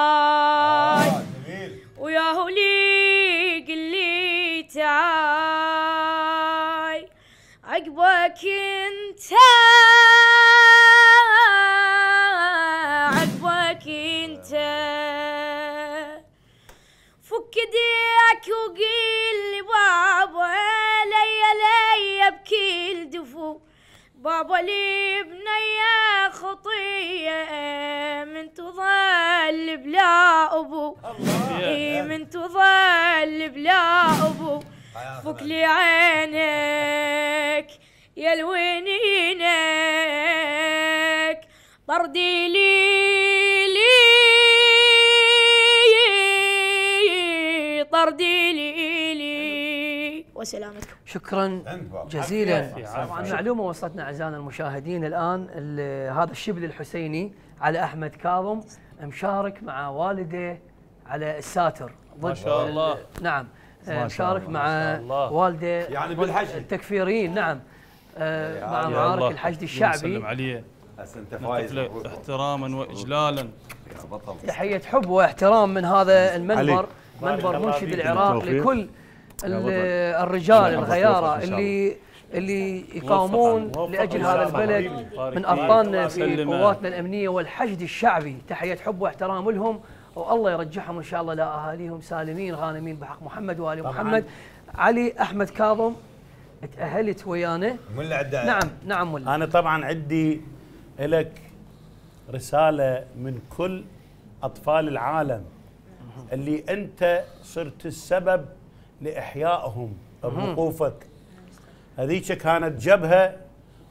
بابا لي بنية خطية من تظل بلا أبو من تظل بلا أبو فك لي عينك يا الوينينك طردي لي لي طردي لي وسلامتكم شكرا جزيلا طبعا معلومه وصلتنا اعزائنا المشاهدين الان هذا الشبل الحسيني على احمد كاظم مشارك مع والده على الساتر ضد نعم. ما شاء الله نعم مشارك مع والده يعني بالحشد التكفيريين نعم آه، مع معارك الحشد الشعبي عليه احتراما واجلالا تحيه حب واحترام من هذا المنبر منبر منشد العراق لكل الرجال نعم، الغيارة اللي اللي يقاومون لاجل هذا البلد من ابطالنا في قواتنا الامنيه والحشد الشعبي تحيه حب واحترام لهم والله يرجعهم ان شاء الله لاهاليهم سالمين غانمين بحق محمد وال محمد علي احمد كاظم تاهلت ويانا ملا نعم نعم ملا انا طبعا عندي لك رساله من كل اطفال العالم اللي انت صرت السبب لإحيائهم بوقوفك هذيك كانت جبهة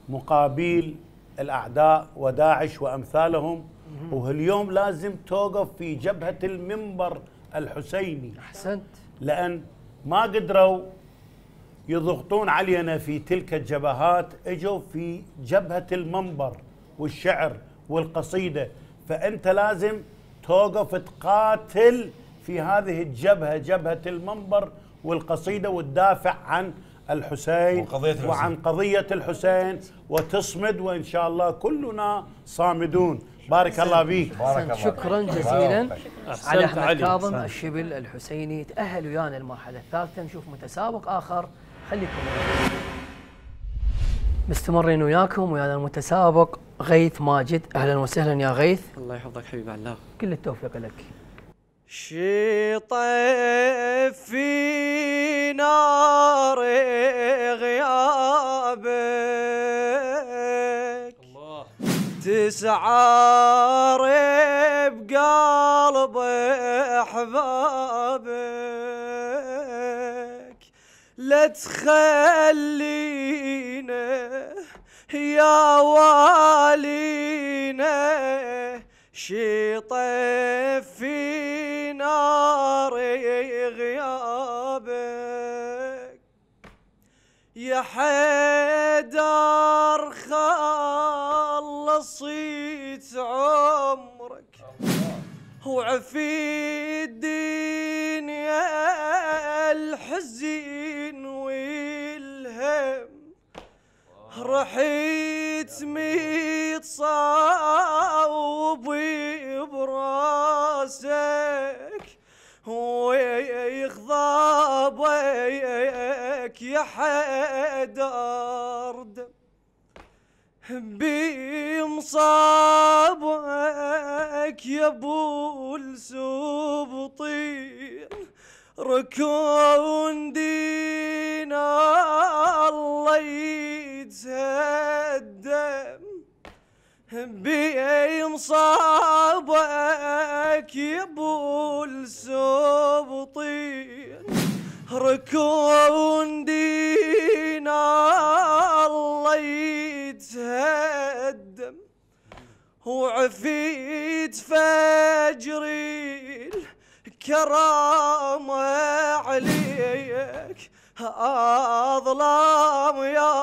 مقابل الأعداء وداعش وأمثالهم واليوم لازم توقف في جبهة المنبر الحسيني أحسنت لأن ما قدروا يضغطون علينا في تلك الجبهات اجوا في جبهة المنبر والشعر والقصيدة فأنت لازم توقف تقاتل في هذه الجبهة جبهة المنبر والقصيدة وتدافع عن الحسين وقضية وعن قضية الحسين وتصمد وإن شاء الله كلنا صامدون بارك الله فيك شكرا جزيلا على أحمد كاظم الشبل الحسيني تأهل ويانا المرحلة الثالثة نشوف متسابق آخر خليكم مستمرين وياكم ويانا المتسابق غيث ماجد اهلا وسهلا يا غيث الله يحفظك حبيب علاء كل التوفيق لك شطف في نار غيابك الله تسعار بقلب احبابك لا تخلينا يا والينا شطف في نار غيابك يا حيدر خلصيت عمرك وعفي الدنيا الحزين والهم رحيت ميت صاوبي براسك ويغضبك يا حدار بمصابك يا ابو السبطين ركون دين الله يتهدم بي مصابك يبول سبطين ركون دين الله يتهدم وعفيت فجري كرام عليك أظلم يا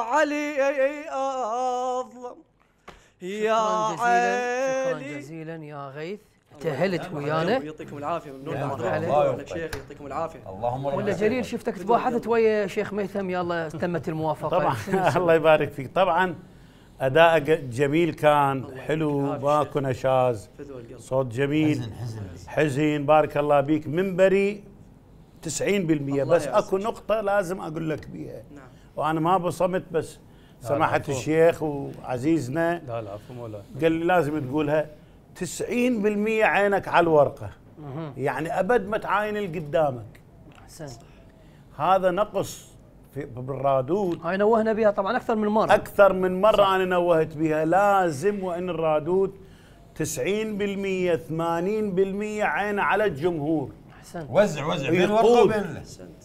علي أظلم يا علي شكرا جزيلا يا غيث تهلت ويانا يعطيكم العافيه ممنون حضرتك شيخ يعطيكم العافيه اللهم ولا جليل شفتك تباحثت ويا شيخ ميثم يلا تمت الموافقه طبعا الله يبارك فيك طبعا اداء جميل كان حلو ماكو نشاز صوت جميل حزين بارك الله بيك منبري 90% بس اكو نقطه لازم اقول لك بيها نعم وانا ما بصمت بس سماحه الشيخ وعزيزنا لا لا قال لي لازم تقولها 90% عينك على الورقه يعني ابد ما تعاين اللي قدامك احسنت هذا نقص بالرادود هاي نوهنا بها طبعا اكثر من مره اكثر من مره صح. انا نوهت بها لازم وان الرادود 90% 80% عينه على الجمهور احسنت وزع وزع بين ورقه وبين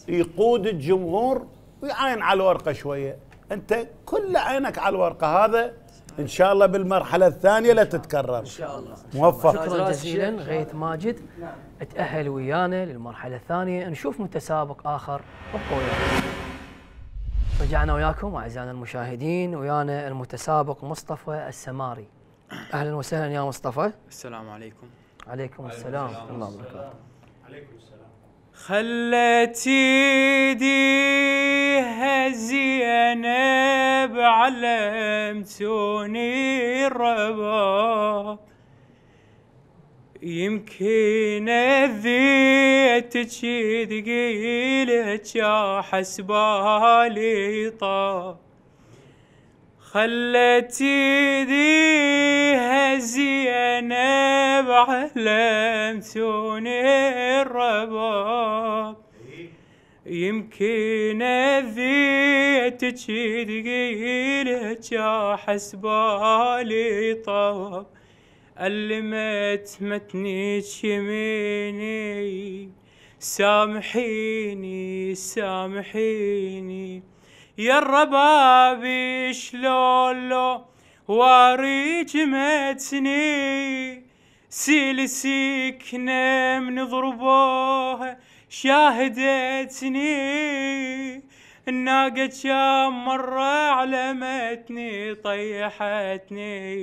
يقود الجمهور ويعين على الورقه شويه انت كل عينك على الورقه هذا ان شاء الله بالمرحله الثانيه لا تتكرر ان شاء الله موفق شكرا جزيلا غيث ماجد نعم. تاهل ويانا للمرحله الثانيه نشوف متسابق اخر ابقوا رجعنا وياكم اعزائنا المشاهدين ويانا المتسابق مصطفى السماري اهلا وسهلا يا مصطفى السلام عليكم عليكم السلام الله وبركاته عليكم السلام خلت هزي زينب علمتوني الرباب يمكن اذيتك ثقيلك يا حسبالي طا خلت ايديها زينب على متون الرباب يمكن اذيتك ثقيلك يا حسبالي طاب اللي مت تمتنيش يميني سامحيني سامحيني يا الربابي شلون لو واريج متني سيل سكنة من ضربوها شاهدتني الناقة كم مرة علمتني طيحتني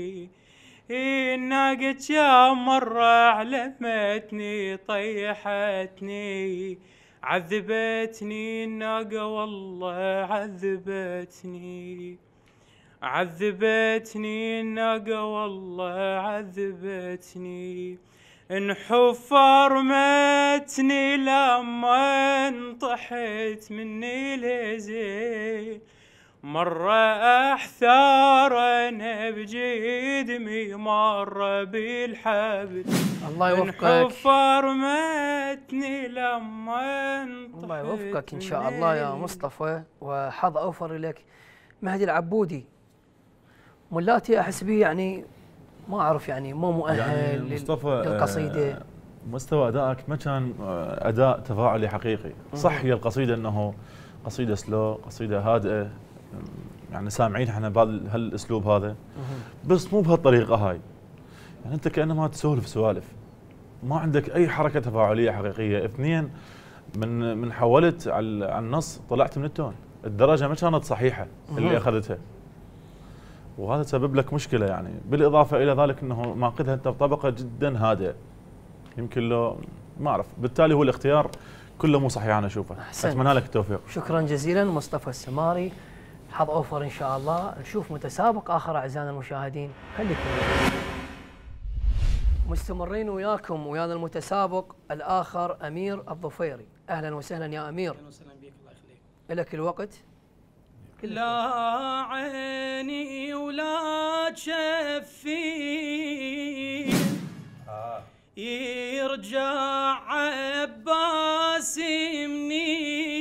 قد يا مرة علمتني طيحتني عذبتني الناقة والله عذبتني عذبتني الناقة والله عذبتني نحف متني لما انطحت مني لزين مرة أحثار بجيد بجدمي مرة بالحبل الله يوفقك حفار متني لما الله يوفقك إن شاء الله يا مصطفى وحظ أوفر لك مهدي العبودي ملاتي أحس به يعني ما أعرف يعني مو مؤهل يعني مصطفى للقصيدة آه، مستوى أدائك ما كان آه، أداء تفاعلي حقيقي صح هي القصيدة أنه قصيدة سلو قصيدة هادئة يعني سامعين احنا بهالاسلوب هذا بس مو بهالطريقه هاي يعني انت كانما تسولف سوالف ما عندك اي حركه تفاعليه حقيقيه اثنين من من حولت على النص طلعت من التون الدرجه ما كانت صحيحه اللي اخذتها وهذا سبب لك مشكله يعني بالاضافه الى ذلك انه قدها انت بطبقه جدا هادئه يمكن لو ما اعرف بالتالي هو الاختيار كله مو صحيح انا اشوفه اتمنى لك التوفيق شكرا جزيلا مصطفى السماري حظ اوفر ان شاء الله نشوف متسابق اخر اعزائنا المشاهدين خليكم مستمرين وياكم ويانا المتسابق الاخر امير الظفيري اهلا وسهلا يا امير اهلا وسهلا بيك الله يخليك لك الوقت لا عيني ولا تشفي آه. يرجع عباس منين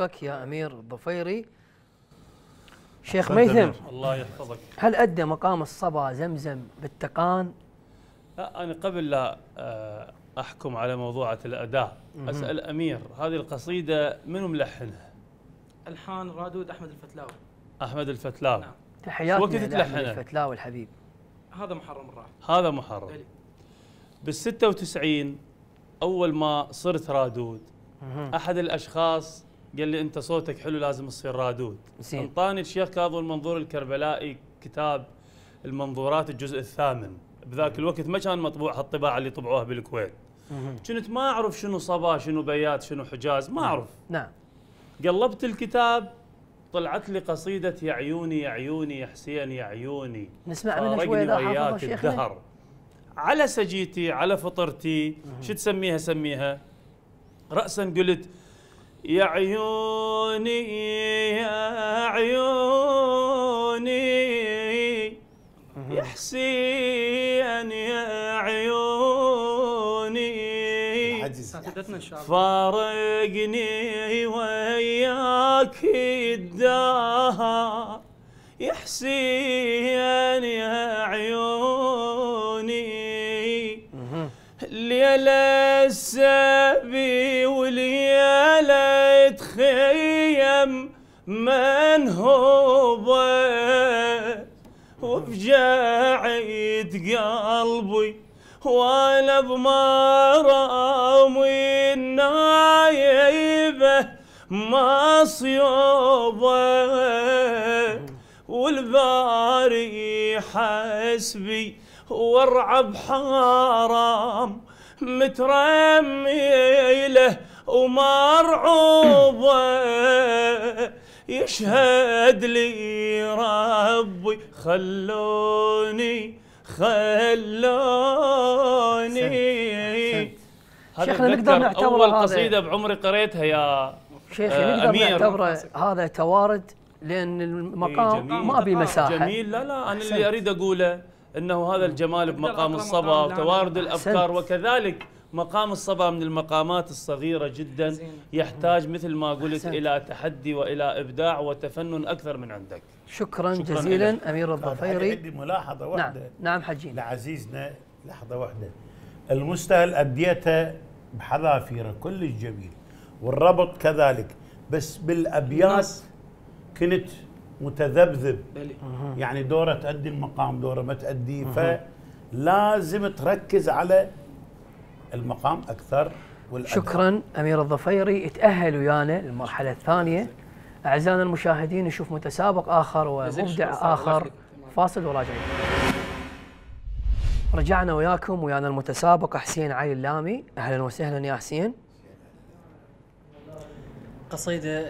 وفقك يا أمير الضفيري شيخ ميثم الله يحفظك هل أدى مقام الصبا زمزم بالتقان؟ لا أنا قبل لا آه، أحكم على موضوعة الأداء أسأل أمير هذه القصيدة من ملحنها؟ ألحان رادود أحمد الفتلاوي أحمد الفتلاوي نعم تحياتي وقت تلحنها؟ الفتلاوي الحبيب هذا محرم الراحل هذا محرم بال 96 أول ما صرت رادود أحد الأشخاص قال لي انت صوتك حلو لازم تصير رادود انطاني الشيخ كاظم المنظور الكربلائي كتاب المنظورات الجزء الثامن بذاك الوقت ما كان مطبوع هالطباعه اللي طبعوها بالكويت كنت ما اعرف شنو صبا شنو بيات شنو حجاز ما اعرف نعم قلبت الكتاب طلعت لي قصيدة يا عيوني يا عيوني يا حسين يا عيوني نسمع منها شوية وياك الدهر على سجيتي على فطرتي شو تسميها سميها رأسا قلت يا عيوني يا عيوني يا حسين يا عيوني فارقني وياك الدهر يا حسين يا عيوني ليلة السبي دم هو وفجعت قلبي وانا بمرامي النايبة مصيوبة والباري حسبي وارعب حرام مترمي له ومرعوبة يشهد لي ربي خلوني خلوني شيخنا نقدر نعتبره أول قصيدة بعمري قريتها يا شيخي آه، نقدر نعتبره هذا توارد لأن المقام إيه، ما به آه، مساحة جميل لا لا أنا اللي أريد أقوله أنه هذا الجمال بمقام الصبا وتوارد الأفكار وكذلك مقام الصبا من المقامات الصغيرة جدا يحتاج مثل ما قلت إلى تحدي وإلى إبداع وتفنن أكثر من عندك شكرا, شكرا جزيلا إليك. أمير الظفيري عندي ملاحظة نعم، واحدة نعم, نعم حجين لعزيزنا لحظة واحدة المستهل أديته بحذافيره كلش جميل والربط كذلك بس بالأبيات كنت متذبذب يعني دوره تأدي المقام دوره ما تأديه فلازم تركز على المقام اكثر والأدفع. شكرا امير الضفيري تاهل ويانا للمرحله الثانيه اعزائنا المشاهدين نشوف متسابق اخر ومبدع اخر فاصل وراجعين رجعنا وياكم ويانا المتسابق حسين علي اللامي اهلا وسهلا يا حسين قصيدة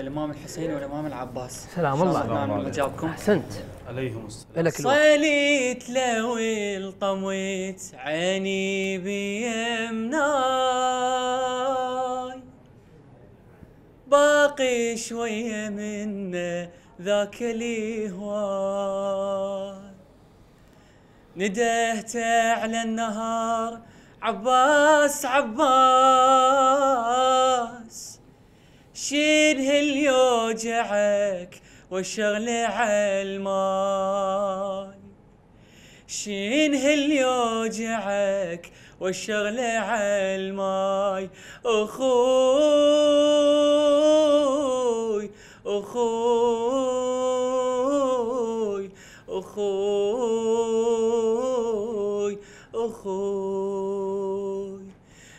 الإمام الحسين والإمام العباس سلام الله سلام عليكم جابكم أحسنت عليهم السلام صليت لو الطميت عيني بيمناي باقي شوية منه ذاك لي هواي ندهت على النهار عباس عباس شيل هاليوجعك والشغلة عالماي شين هاليوجعك على الماي أخوي أخوي أخوي أخوي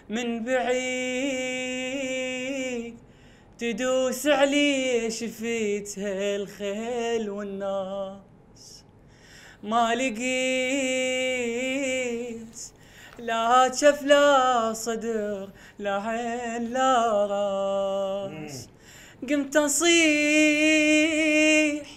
من بعيد تدوس علي شفيت الخيل والناس ما لقيت لا شف لا صدر لا عين لا راس قمت اصيح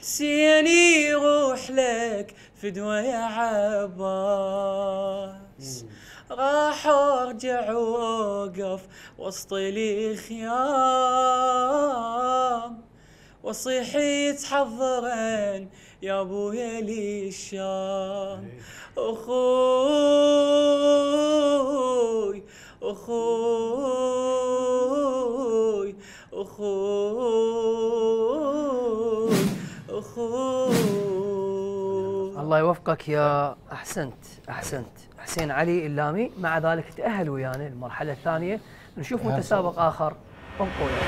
سيني روح لك فدوى يا عباس راح وارجع واوقف وسط الخيام وصيح يتحضرن يا ابويا لي الشام إيه. اخوي اخوي اخوي اخوي الله يوفقك يا احسنت احسنت حسين علي اللامي مع ذلك تأهل ويانا المرحلة الثانية نشوف متسابق آخر بنقوله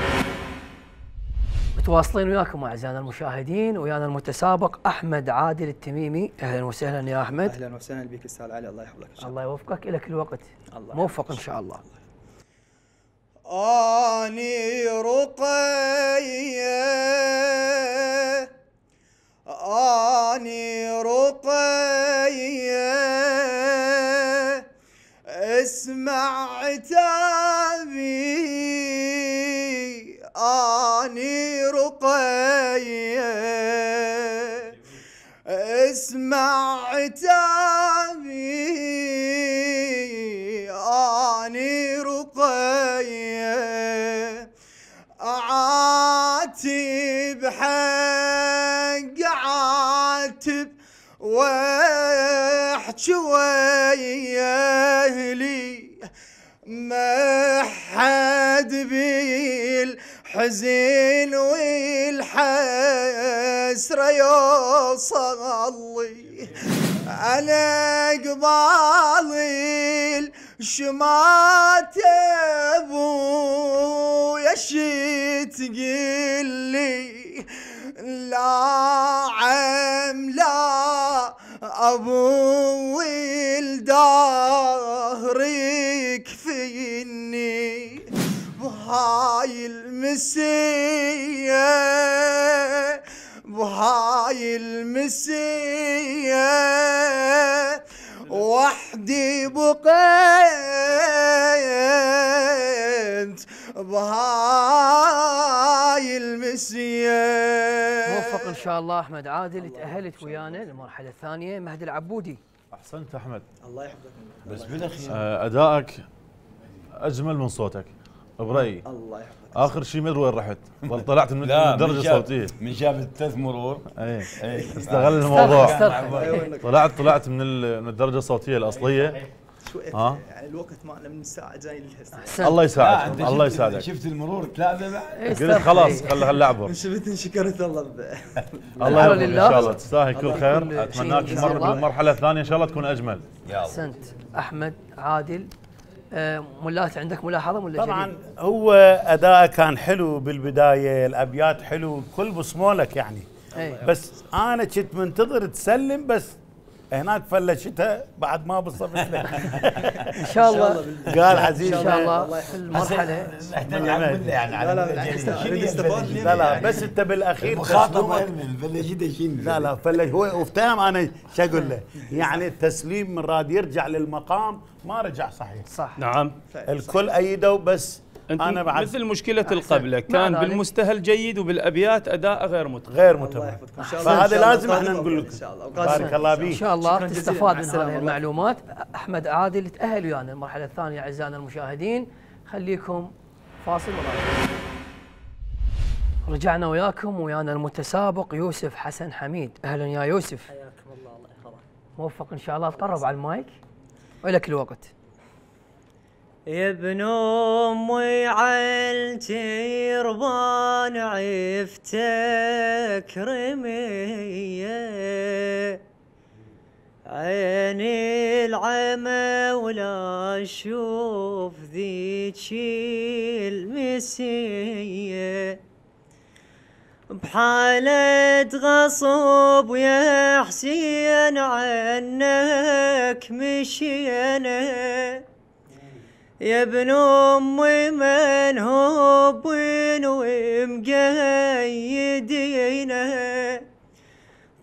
متواصلين وياكم اعزائنا المشاهدين ويانا المتسابق احمد عادل التميمي اهلا وسهلا يا احمد اهلا وسهلا بك استاذ علي الله يحفظك الله يوفقك لك الوقت الله موفق ان شاء الله اني رقيه اني رقيه اسمع عتابي اني رقيه اسمع عتابي اني رقيه عاتب حق عاتب واحكي ويا اهلي حد بالحزن والحسرة يوصلي أنا قبالي شمات أبويا شي تقلي لا عم لا أبو الدهري بهاي المسية بهاي المسية وحدي بقيت بهاي المسية موفق إن شاء الله أحمد عادل تأهلت ويانا للمرحلة الثانية مهدي العبودي أحسنت أحمد الله يحفظك بس بالأخير أدائك أجمل من صوتك برايي الله يحفظك اخر شيء مدري وين رحت بل طلعت من الدرجه الصوتيه من جاب الثلاث مرور اي إيه. استغل آه. الموضوع إيه. أيوة. طلعت طلعت من من الدرجه الصوتيه الاصليه إيه. شوي يعني الوقت مالنا من الساعه جاي لهسه الله يساعدك الله يساعدك شفت المرور تلعبه بعد قلت خلاص خل اللعبه شفت شكرت الله الله يرضى ان شاء الله تستاهل كل خير اتمناك تمر بالمرحله الثانيه ان شاء الله تكون اجمل يا احسنت احمد عادل آه، ملات عندك ملاحظه ولا طبعا جديد؟ هو اداءه كان حلو بالبدايه الابيات حلو كل بصمولك يعني إيه. بس انا كنت منتظر تسلم بس هناك فلشتها بعد ما بالصف ان شاء الله قال عزيز ان شاء الله الله يحل المرحله يعني لا لا بس انت بالاخير من فلشتها شنو لا لا فلش هو وافتهم انا شو اقول له نعم. يعني التسليم من راد يرجع للمقام ما رجع صحيح صح نعم الكل ايدوا بس أنت انا بعد مثل مشكله القبله كان بالمستهل جيد وبالابيات اداء غير متمم غير متمم فهذا لازم احنا نقول لكم بارك الله فيك ان شاء الله تستفاد من هذه المعلومات احمد عادل تاهل ويانا يعني المرحله الثانيه اعزائنا المشاهدين خليكم فاصل رجعنا وياكم ويانا المتسابق يوسف حسن حميد اهلا يا يوسف حياكم الله الله يحفظك موفق ان شاء الله تقرب على المايك ولك الوقت يا ابن امي عيلتي ربان عفتك رمية عيني العمى ولا اشوف ذيك المسيه بحالة غصب يا حسين عنك مشينا يا ابن امي من بين ومقيدينه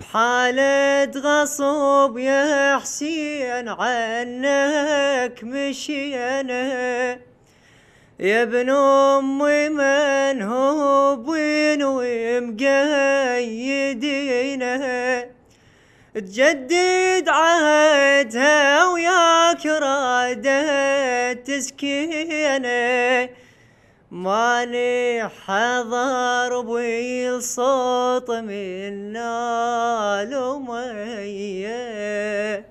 بحالة غصب يا حسين عنك مشينا يا ابن امي من بين ومقيدينه تجدد عهدها وياك رادت تسكيني ماني حضر بويل صوت من نال ومية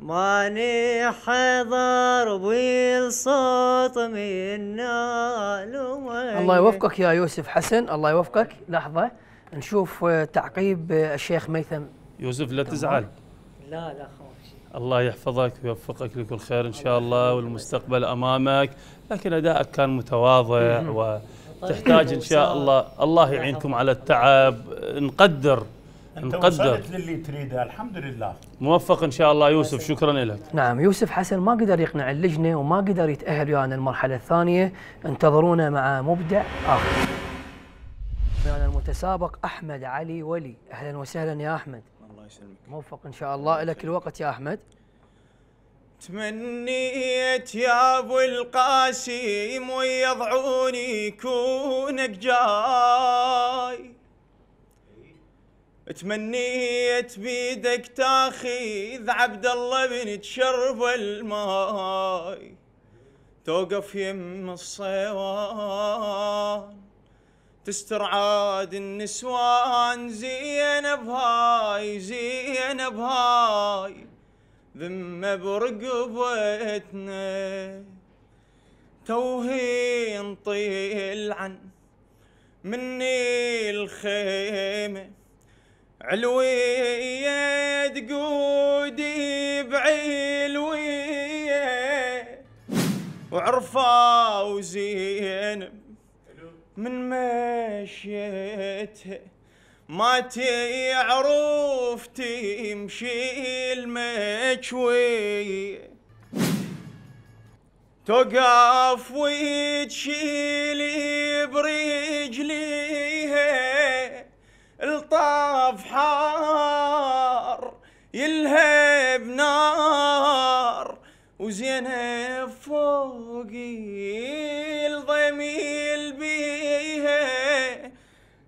ماني حضر بويل صوت من نال ومية الله يوفقك يا يوسف حسن الله يوفقك لحظة نشوف آه، تعقيب آه، الشيخ ميثم يوسف لا تزعل لا لا خوف شيء الله يحفظك ويوفقك لكل خير ان شاء الله والمستقبل امامك لكن ادائك كان متواضع وتحتاج ان شاء طيب. الله الله يعينكم على التعب نقدر انت نقدر وصلت للي تريده الحمد لله موفق ان شاء الله يوسف شكرا لك نعم يوسف حسن ما قدر يقنع اللجنه وما قدر يتاهل ويانا المرحله الثانيه انتظرونا مع مبدع اخر المتسابق احمد علي ولي اهلا وسهلا يا احمد يسلمك موفق ان شاء الله لك الوقت يا احمد تمنيت يا ابو القاسم ويضعوني كونك جاي تمنيت بيدك تاخذ عبد الله بن تشرب الماي توقف يم الصيوان عاد النسوان زين بهاي زين بهاي ذمة برقبتنا توهين طيل عن مني الخيمة علوية تقودي بعلوية وعرفة وزينب من مشيتها ما تعرف تمشي المشوي تقف وتشيل برجليها الطاف حار يلهب نار وزينب فوقي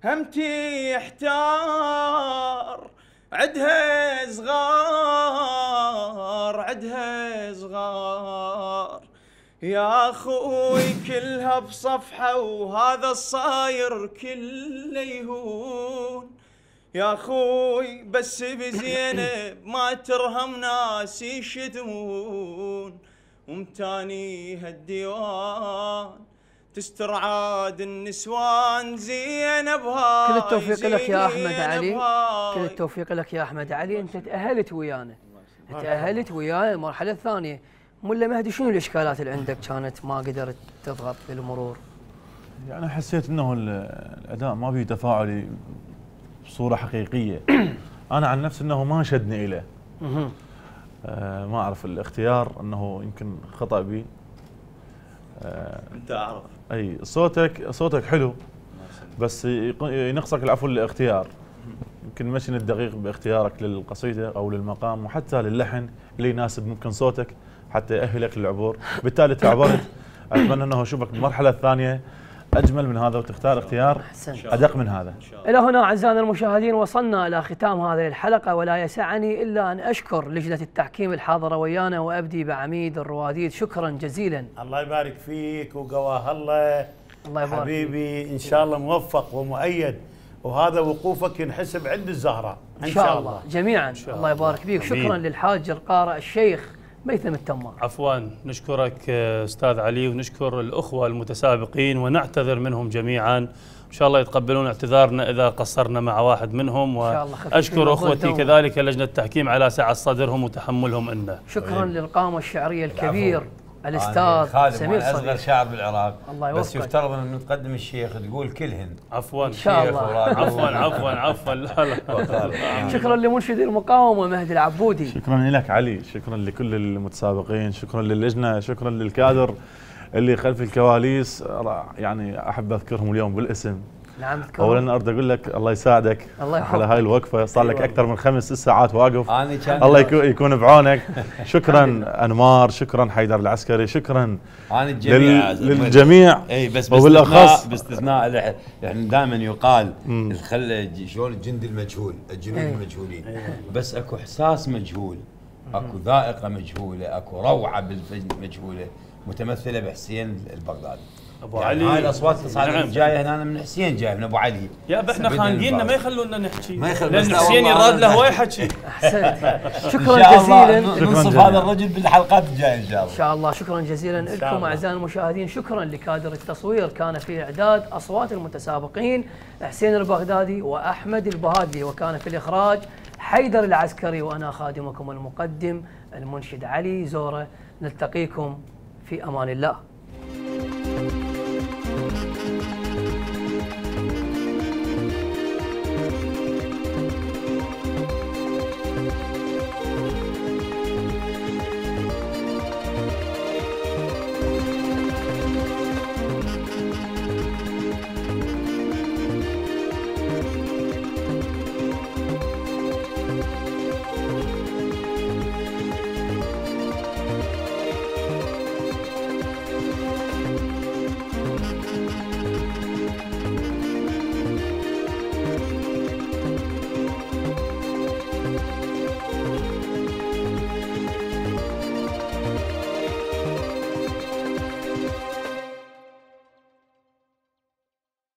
همتي احتار عدها صغار عدها صغار يا اخوي كلها بصفحة وهذا الصاير كله يهون يا اخوي بس بزينب ما ترهم ناس يشتمون ومتاني هالديوان تستر عاد النسوان زينبها كل التوفيق لك يا احمد علي كل التوفيق لك يا احمد علي انت تاهلت ويانا تاهلت ويانا المرحله الثانيه ملا مهدي شنو الاشكالات اللي عندك كانت ما قدرت تضغط بالمرور؟ يعني انا يعني حسيت انه الاداء ما فيه تفاعلي بصوره حقيقيه انا عن نفسي انه ما شدني اله آه ما اعرف الاختيار انه يمكن خطا بي آه انت اعرف اي صوتك صوتك حلو بس ينقصك العفو الاختيار يمكن مشي الدقيق باختيارك للقصيده او للمقام وحتى للحن اللي يناسب ممكن صوتك حتى يأهلك للعبور بالتالي تعبرت اتمنى انه اشوفك بالمرحله الثانيه اجمل من هذا وتختار اختيار ادق من هذا الى هنا اعزائنا المشاهدين وصلنا الى ختام هذه الحلقه ولا يسعني الا ان اشكر لجنه التحكيم الحاضره ويانا وابدي بعميد الرواديد شكرا جزيلا الله يبارك فيك وقواه الله الله يبارك حبيبي ان شاء الله موفق ومؤيد وهذا وقوفك ينحسب عند الزهراء ان شاء, إن شاء الله. جميعا الله يبارك فيك شكرا للحاج القارئ الشيخ ميثم التمام عفوا نشكرك استاذ علي ونشكر الاخوه المتسابقين ونعتذر منهم جميعا ان شاء الله يتقبلون اعتذارنا اذا قصرنا مع واحد منهم واشكر اخوتي كذلك لجنه التحكيم على سعه صدرهم وتحملهم لنا شكرا طيب. للقامه الشعريه الكبير الاستاذ سمير صديق اصغر شاعر بالعراق الله يوفقك بس يفترض ان تقدم الشيخ تقول كلهن عفوا ان شاء الله عفوا عفوا عفوا لا لا شكرا لمنشد المقاومه مهدي العبودي شكرا لك علي شكرا لكل المتسابقين شكرا للجنه شكرا للكادر اللي خلف الكواليس يعني احب اذكرهم اليوم بالاسم نعم اولا ارد اقول لك الله يساعدك الله يحفظك على هاي الوقفه صار لك أيوة. اكثر من خمس ست ساعات واقف الله يكون, يكون بعونك شكرا انمار شكرا حيدر العسكري شكرا الجميع لل... للجميع اي بس وبالاخص باستثناء يعني دائما يقال شلون الجندي المجهول الجنود إيه. المجهولين إيه. بس اكو احساس مجهول اكو ذائقه مجهوله اكو روعه بالفن مجهوله متمثله بحسين البغدادي ابو يعني علي هاي الاصوات نعم. تصعد نعم. جايه هنا من حسين جايه من ابو علي يا احنا خانقيننا ما يخلونا نحكي ما يخلونا لان حسين يراد له هواي حكي احسنت شكرا جزيلا ننصف هذا الرجل بالحلقات الجايه ان شاء الله ان شاء الله شكرا جزيلا لكم اعزائي المشاهدين شكرا لكادر التصوير كان في اعداد اصوات المتسابقين حسين البغدادي واحمد البهادلي وكان في الاخراج حيدر العسكري وانا خادمكم المقدم المنشد علي زوره نلتقيكم في امان الله